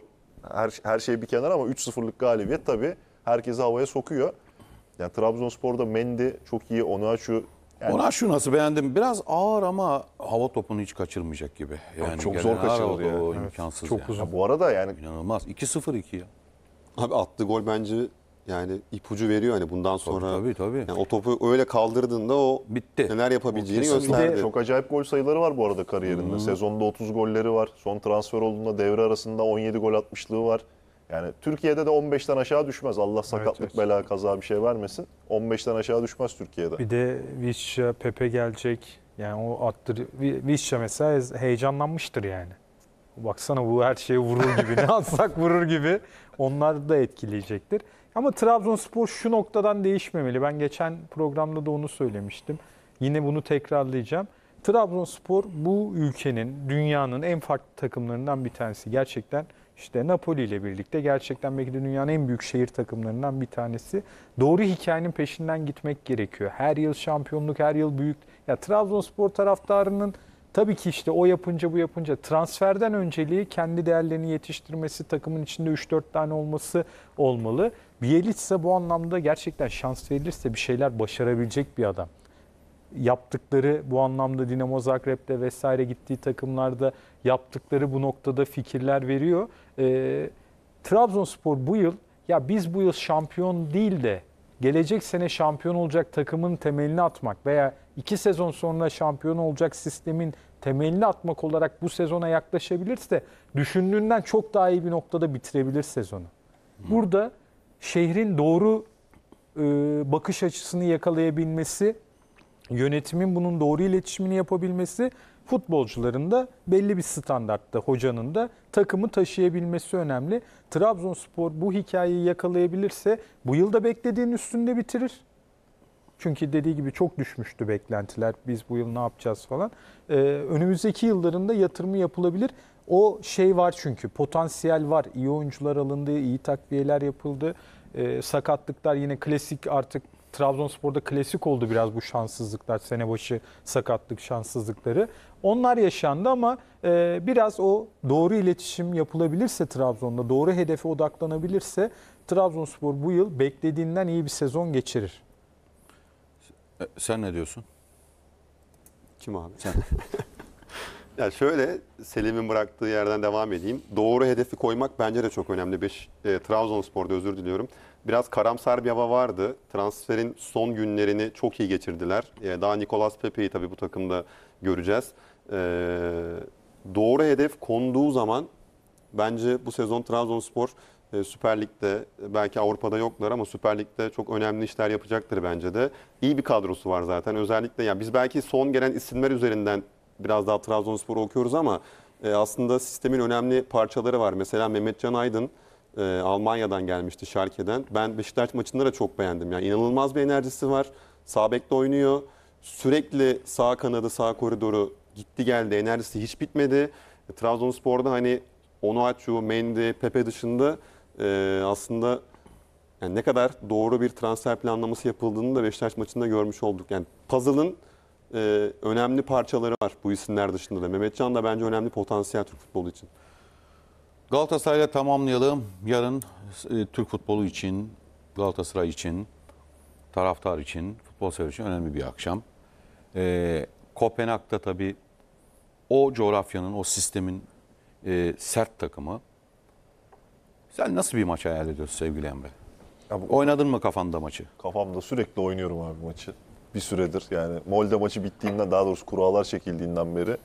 her, her şey bir kenara ama 3-0'lık galibiyet tabii herkesi havaya sokuyor. Yani Trabzonspor'da Mendy çok iyi, onu açıyor. Yani... Ona şu nasıl beğendim. Biraz ağır ama hava topunu hiç kaçırmayacak gibi. Yani çok zor kaçırdı. ya. O, evet. imkansız çok yani. uzun. Ya bu arada yani. İnanılmaz. 2-0-2 ya. Abi attı gol bence yani ipucu veriyor hani bundan sonra. Tabii tabii. Yani o topu öyle kaldırdığında o bitti. Neler yapabileceğini gösterdi. Çok acayip gol sayıları var bu arada kariyerinde. Hmm. Sezonda 30 golleri var. Son transfer olduğunda devre arasında 17 gol atmışlığı var. Yani Türkiye'de de 15'ten aşağı düşmez. Allah sakatlık, evet, evet. bela, kaza bir şey vermesin. 15'ten aşağı düşmez Türkiye'de. Bir de Vişça, Pepe gelecek. Yani o attır. Vişça mesela heyecanlanmıştır yani. Baksana bu her şeye vurur gibi. ne atsak vurur gibi. Onlar da etkileyecektir. Ama Trabzonspor şu noktadan değişmemeli. Ben geçen programda da onu söylemiştim. Yine bunu tekrarlayacağım. Trabzonspor bu ülkenin, dünyanın en farklı takımlarından bir tanesi. Gerçekten işte Napoli ile birlikte gerçekten belki de dünyanın en büyük şehir takımlarından bir tanesi. Doğru hikayenin peşinden gitmek gerekiyor. Her yıl şampiyonluk, her yıl büyük. Ya Trabzonspor taraftarının tabii ki işte o yapınca bu yapınca transferden önceliği kendi değerlerini yetiştirmesi, takımın içinde 3-4 tane olması olmalı. Bielitsa bu anlamda gerçekten şans verilirse bir şeyler başarabilecek bir adam yaptıkları bu anlamda Dinamo Zagreb'de vesaire gittiği takımlarda yaptıkları bu noktada fikirler veriyor. E, Trabzonspor bu yıl ya biz bu yıl şampiyon değil de gelecek sene şampiyon olacak takımın temelini atmak veya iki sezon sonra şampiyon olacak sistemin temelini atmak olarak bu sezona yaklaşabilirse düşündüğünden çok daha iyi bir noktada bitirebilir sezonu. Burada şehrin doğru e, bakış açısını yakalayabilmesi yönetimin bunun doğru iletişimini yapabilmesi, futbolcuların da belli bir standartta hocanın da takımı taşıyabilmesi önemli. Trabzonspor bu hikayeyi yakalayabilirse bu yılda beklediğin üstünde bitirir. Çünkü dediği gibi çok düşmüştü beklentiler. Biz bu yıl ne yapacağız falan. Ee, önümüzdeki yıllarında yatırımı yapılabilir. O şey var çünkü potansiyel var. İyi oyuncular alındı, iyi takviyeler yapıldı. Ee, sakatlıklar yine klasik artık Trabzonspor'da klasik oldu biraz bu şanssızlıklar. Sene başı sakatlık şanssızlıkları. Onlar yaşandı ama e, biraz o doğru iletişim yapılabilirse Trabzon'da, doğru hedefe odaklanabilirse Trabzonspor bu yıl beklediğinden iyi bir sezon geçirir. E, sen ne diyorsun? Kim abi? Sen. Ya şöyle Selim'in bıraktığı yerden devam edeyim. Doğru hedefi koymak bence de çok önemli. Beş, e, Trabzonspor'da özür diliyorum biraz karamsar bir hava vardı. Transferin son günlerini çok iyi geçirdiler. Ee, daha Nicolas Pepe'yi tabii bu takımda göreceğiz. Ee, doğru hedef konduğu zaman bence bu sezon Trabzonspor e, Süper Lig'de belki Avrupa'da yoklar ama Süper Lig'de çok önemli işler yapacaktır bence de. İyi bir kadrosu var zaten. Özellikle yani biz belki son gelen isimler üzerinden biraz daha Trabzonspor'u okuyoruz ama e, aslında sistemin önemli parçaları var. Mesela Mehmetcan Aydın e, Almanya'dan gelmişti Şarke'den. Ben Beşiktaş maçında da çok beğendim. Yani inanılmaz bir enerjisi var. Sağ bekte oynuyor. Sürekli sağ kanadı, sağ koridoru gitti geldi. Enerjisi hiç bitmedi. E, Trabzonspor'da hani Onuachu, Mendy, Pepe dışında e, aslında yani ne kadar doğru bir transfer planlaması yapıldığını da Beşiktaş maçında görmüş olduk. Yani puzzle'ın e, önemli parçaları var bu isimler dışında da. Mehmetcan da bence önemli potansiyel Türk futbolu için. Galatasaray'la tamamlayalım. Yarın e, Türk futbolu için, Galatasaray için, taraftar için, futbol sever için önemli bir akşam. E, Kopenhag'da tabii o coğrafyanın, o sistemin e, sert takımı. Sen nasıl bir maç hayal ediyorsun sevgili Emre? bu- Oynadın mı kafanda maçı? Kafamda sürekli oynuyorum abi maçı. Bir süredir yani Molde maçı bittiğinden daha doğrusu kurallar çekildiğinden beri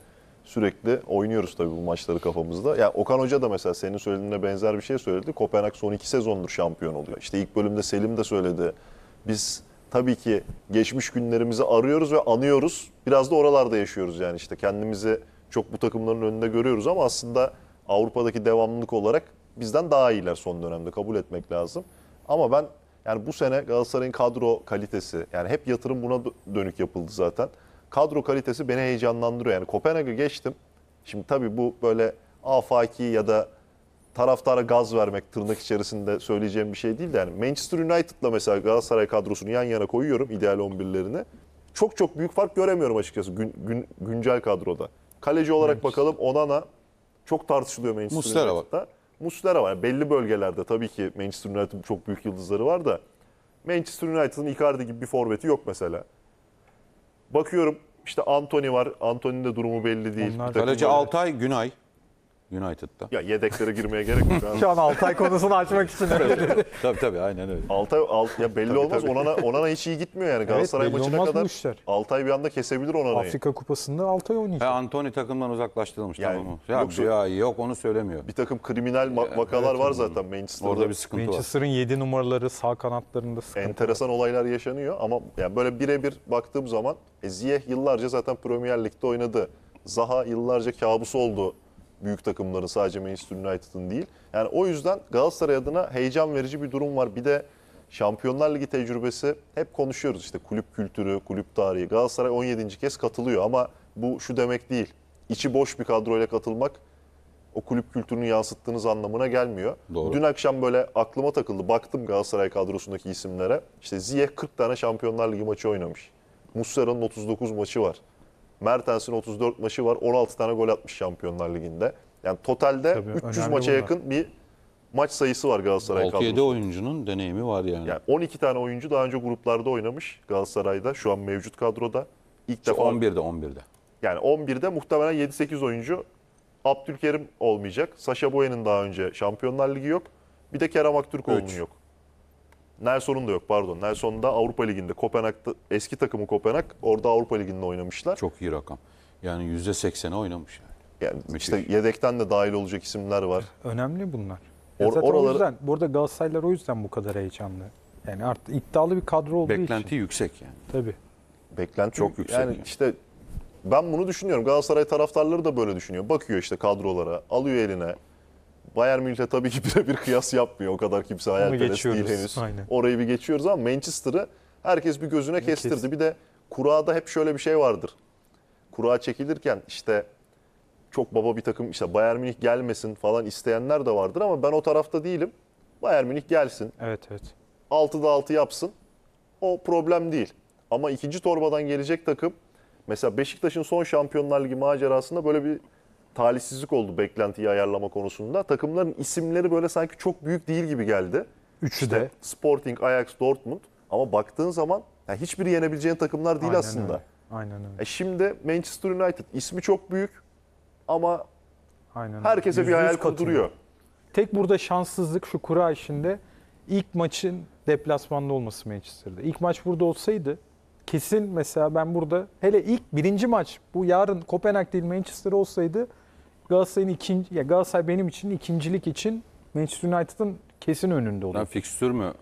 sürekli oynuyoruz tabii bu maçları kafamızda. Ya yani Okan Hoca da mesela senin söylediğine benzer bir şey söyledi. Kopenhag son iki sezondur şampiyon oluyor. İşte ilk bölümde Selim de söyledi. Biz tabii ki geçmiş günlerimizi arıyoruz ve anıyoruz. Biraz da oralarda yaşıyoruz yani işte kendimizi çok bu takımların önünde görüyoruz ama aslında Avrupa'daki devamlılık olarak bizden daha iyiler son dönemde kabul etmek lazım. Ama ben yani bu sene Galatasaray'ın kadro kalitesi yani hep yatırım buna dönük yapıldı zaten kadro kalitesi beni heyecanlandırıyor. Yani Kopenhag'ı geçtim. Şimdi tabii bu böyle afaki ya da taraftara gaz vermek tırnak içerisinde söyleyeceğim bir şey değil de yani Manchester United'la mesela Galatasaray kadrosunu yan yana koyuyorum ideal 11'lerini. Çok çok büyük fark göremiyorum açıkçası gün, gün, güncel kadroda. Kaleci olarak evet. bakalım Onana çok tartışılıyor Manchester Muslera United'da. Var. Muslera var. Yani belli bölgelerde tabii ki Manchester United'ın çok büyük yıldızları var da Manchester United'ın Icardi gibi bir forveti yok mesela. Bakıyorum işte Anthony var. Anthony'nin de durumu belli değil. Onlar, kaleci Altay Günay. United'da. Ya yedeklere girmeye gerek yok Şu an Altay konusunu açmak için. tabii, tabii aynen öyle. Altay alt, ya belli tabii, olmaz. Tabii. Onana Onana hiç iyi gitmiyor yani Galatasaray evet, maçına kadar. Müşter. Altay bir anda kesebilir Onana'yı. Afrika Kupası'nda Altay oynayacak. Ha, Anthony takımdan uzaklaştırılmış yani, tamam mı? Ya, yoksa, ya yok onu söylemiyor. Bir takım kriminal ya, vakalar evet, var zaten Manchester'da. Orada bir sıkıntı Manchester'ın var. Manchester'ın 7 numaraları sağ kanatlarında sıkıntı. Enteresan var. olaylar yaşanıyor ama yani böyle birebir baktığım zaman e, Ziyeh yıllarca zaten Premier Lig'de oynadı. Zaha yıllarca kabus oldu büyük takımların sadece Manchester United'ın değil. Yani o yüzden Galatasaray adına heyecan verici bir durum var. Bir de Şampiyonlar Ligi tecrübesi hep konuşuyoruz işte kulüp kültürü, kulüp tarihi. Galatasaray 17. kez katılıyor ama bu şu demek değil. İçi boş bir kadroyla katılmak o kulüp kültürünü yansıttığınız anlamına gelmiyor. Doğru. Dün akşam böyle aklıma takıldı. Baktım Galatasaray kadrosundaki isimlere. İşte Ziyech 40 tane Şampiyonlar Ligi maçı oynamış. Muslera'nın 39 maçı var. Mertens'in 34 maçı var. 16 tane gol atmış Şampiyonlar Ligi'nde. Yani totalde Tabii, 300 maça bunlar. yakın bir maç sayısı var Galatasaray 6-7 kadrosunda. oyuncunun deneyimi var yani. yani. 12 tane oyuncu daha önce gruplarda oynamış Galatasaray'da. Şu an mevcut kadroda. İlk işte defa 11'de 11'de. Yani 11'de muhtemelen 7-8 oyuncu Abdülkerim olmayacak. Saşa Boyan'ın daha önce Şampiyonlar Ligi yok. Bir de Kerem Aktürkoğlu'nun yok. Nelson'un da yok pardon. Nelson da Avrupa Ligi'nde Kopenhag'da eski takımı Kopenhag orada Avrupa Ligi'nde oynamışlar. Çok iyi rakam. Yani %80'e oynamış yani. Yani işte yedekten de dahil olacak isimler var. Önemli bunlar. Ya Or- zaten oraları- o yüzden burada Galatasaraylar o yüzden bu kadar heyecanlı. Yani artık iddialı bir kadro olduğu Beklenti için. yüksek yani. Tabii. Beklenti Çok yüksek Yani yani. işte ben bunu düşünüyorum. Galatasaray taraftarları da böyle düşünüyor. Bakıyor işte kadrolara, alıyor eline. Bayern Münih'le tabii ki birebir kıyas yapmıyor. O kadar kimse hayal değil henüz. Aynen. Orayı bir geçiyoruz ama Manchester'ı herkes bir gözüne kestirdi. Kesin. Bir de kurada hep şöyle bir şey vardır. Kura çekilirken işte çok baba bir takım işte Bayern Münih gelmesin falan isteyenler de vardır ama ben o tarafta değilim. Bayern Münih gelsin. Evet evet. 6'da 6 yapsın. O problem değil. Ama ikinci torbadan gelecek takım mesela Beşiktaş'ın son Şampiyonlar Ligi macerasında böyle bir talihsizlik oldu beklentiyi ayarlama konusunda. Takımların isimleri böyle sanki çok büyük değil gibi geldi. Üçü işte de. Sporting, Ajax, Dortmund. Ama baktığın zaman yani hiçbiri yenebileceğin takımlar değil Aynen aslında. Öyle. Aynen öyle. E şimdi Manchester United ismi çok büyük ama Aynen herkese bir hayal kuduruyor. Tek burada şanssızlık şu kura işinde ilk maçın deplasmanda olması Manchester'da. İlk maç burada olsaydı kesin mesela ben burada hele ilk birinci maç bu yarın Kopenhag değil Manchester olsaydı Galatasaray'ın ikinci, ya Galatasaray benim için ikincilik için Manchester United'ın kesin önünde oluyor. Yani fikstür mü?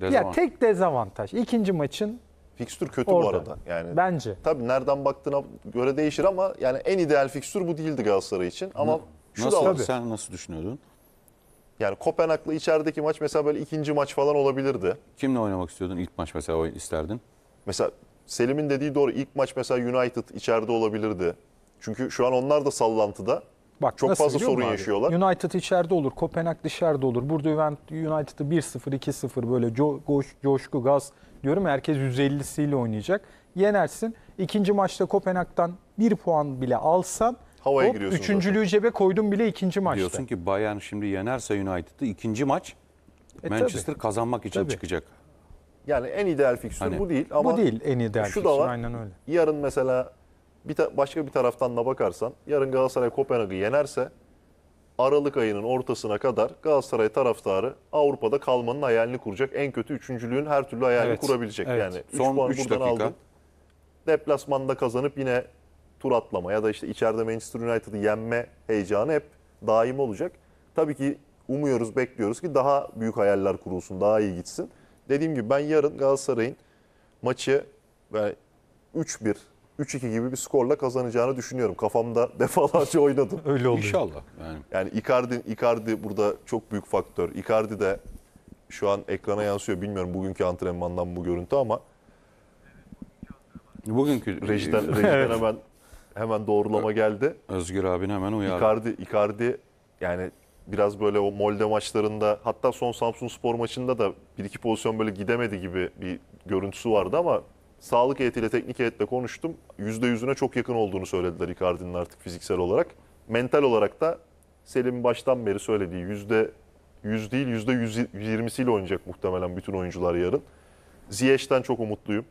Dezavant. Ya tek dezavantaj. İkinci maçın Fikstür kötü Orada. bu arada. Yani Bence. Tabii nereden baktığına göre değişir ama yani en ideal fikstür bu değildi Galatasaray için. Ama Hı. şu nasıl, da var. Sen nasıl düşünüyordun? Yani Kopenhag'la içerideki maç mesela böyle ikinci maç falan olabilirdi. Kimle oynamak istiyordun İlk maç mesela isterdin? Mesela Selim'in dediği doğru. İlk maç mesela United içeride olabilirdi. Çünkü şu an onlar da sallantıda. Bak Çok fazla sorun abi? yaşıyorlar. United içeride olur, Kopenhag dışarıda olur. Burada United'ı 1-0, 2-0 böyle co- coş- coşku, gaz diyorum. ya, Herkes 150'siyle oynayacak. Yenersin. İkinci maçta Kopenhag'dan 1 puan bile alsan Havaya hop, giriyorsun üçüncülüğü cebe koydun bile ikinci maçta. Diyorsun ki Bayern şimdi yenerse United'ı ikinci maç E, Manchester tabii. kazanmak için Tabii. çıkacak. Yani en ideal fikstür Hani- bu değil ama Bu değil en ideal şu fikstür, da var. aynen öyle. Yarın mesela bir başka bir taraftan da bakarsan yarın Galatasaray Kopenhag'ı yenerse Aralık ayının ortasına kadar Galatasaray taraftarı Avrupa'da kalmanın hayalini kuracak. En kötü üçüncülüğün her türlü hayalini evet, kurabilecek. Evet. Yani 3 Son puan 3 buradan dakika. Deplasmanda kazanıp yine tur atlama ya da işte içeride Manchester United'ı yenme heyecanı hep daim olacak. Tabii ki umuyoruz, bekliyoruz ki daha büyük hayaller kurulsun, daha iyi gitsin. Dediğim gibi ben yarın Galatasaray'ın maçı ve 3-1 3-2 gibi bir skorla kazanacağını düşünüyorum. Kafamda defalarca oynadım. Öyle oldu. İnşallah. Yani, yani Icardi, Icardi burada çok büyük faktör. Icardi de şu an ekrana yansıyor. Bilmiyorum bugünkü antrenmandan bu görüntü ama Bugünkü rejiden, rejiden evet. hemen hemen doğrulama geldi. Özgür abin hemen uyardı. Icardi, Icardi yani biraz böyle o Molde maçlarında hatta son Samsun Spor maçında da bir iki pozisyon böyle gidemedi gibi bir görüntüsü vardı ama Sağlık heyetiyle, teknik heyetle konuştum. %100'üne çok yakın olduğunu söylediler Icardi'nin artık fiziksel olarak. Mental olarak da Selim baştan beri söylediği %100 değil %120'siyle oynayacak muhtemelen bütün oyuncular yarın. Ziyech'ten çok umutluyum.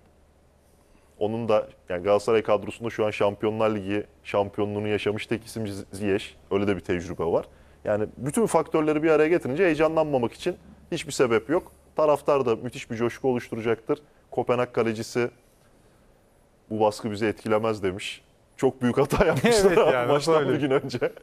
Onun da yani Galatasaray kadrosunda şu an Şampiyonlar Ligi şampiyonluğunu yaşamış tek isim Ziyech. Öyle de bir tecrübe var. Yani bütün faktörleri bir araya getirince heyecanlanmamak için hiçbir sebep yok. Taraftar da müthiş bir coşku oluşturacaktır. Kopenhag kalecisi bu baskı bizi etkilemez demiş. Çok büyük hata yapmışlar evet, yani, maçtan öyle. bir gün önce.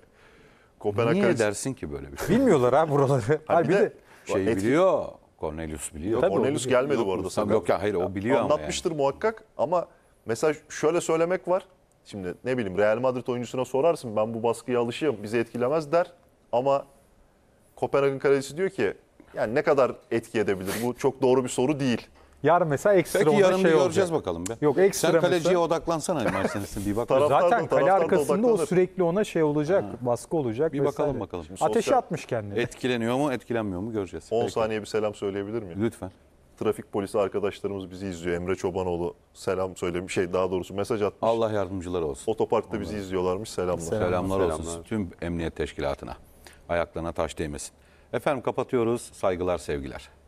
Kopenhag Niye Kalis... dersin ki böyle bir şey? Bilmiyorlar ha buraları. Ha, bir, bir de, de şey etki... biliyor. Cornelius biliyor. Tabii Cornelius biliyor. gelmedi yok, bu arada. yok ya hayır o biliyor Anlatmıştır ama yani. muhakkak ama mesela şöyle söylemek var. Şimdi ne bileyim Real Madrid oyuncusuna sorarsın ben bu baskıya alışığım bizi etkilemez der. Ama Kopenhag'ın kalecisi diyor ki yani ne kadar etki edebilir? Bu çok doğru bir soru değil. Yarın mesela ekstra Peki yarın şey göreceğiz olacak. bakalım be. Yok ekstra Sen kaleciye mesela... odaklansana maç bir bak. Zaten kale arkasında o sürekli ona şey olacak, ha. baskı olacak. Bir vesaire. bakalım bakalım. Şimdi Ateşi sosyal... atmış kendini. Etkileniyor mu, etkilenmiyor mu göreceğiz. 10 Peki. saniye bir selam söyleyebilir miyim? Lütfen. Trafik polisi arkadaşlarımız bizi izliyor. Emre Çobanoğlu selam söylemiş. Şey daha doğrusu mesaj atmış. Allah yardımcıları olsun. Otoparkta Allah. bizi izliyorlarmış. Selamlar. Selamlar, selamlar olsun selamlar. tüm emniyet teşkilatına. Ayaklarına taş değmesin. Efendim kapatıyoruz. Saygılar, sevgiler.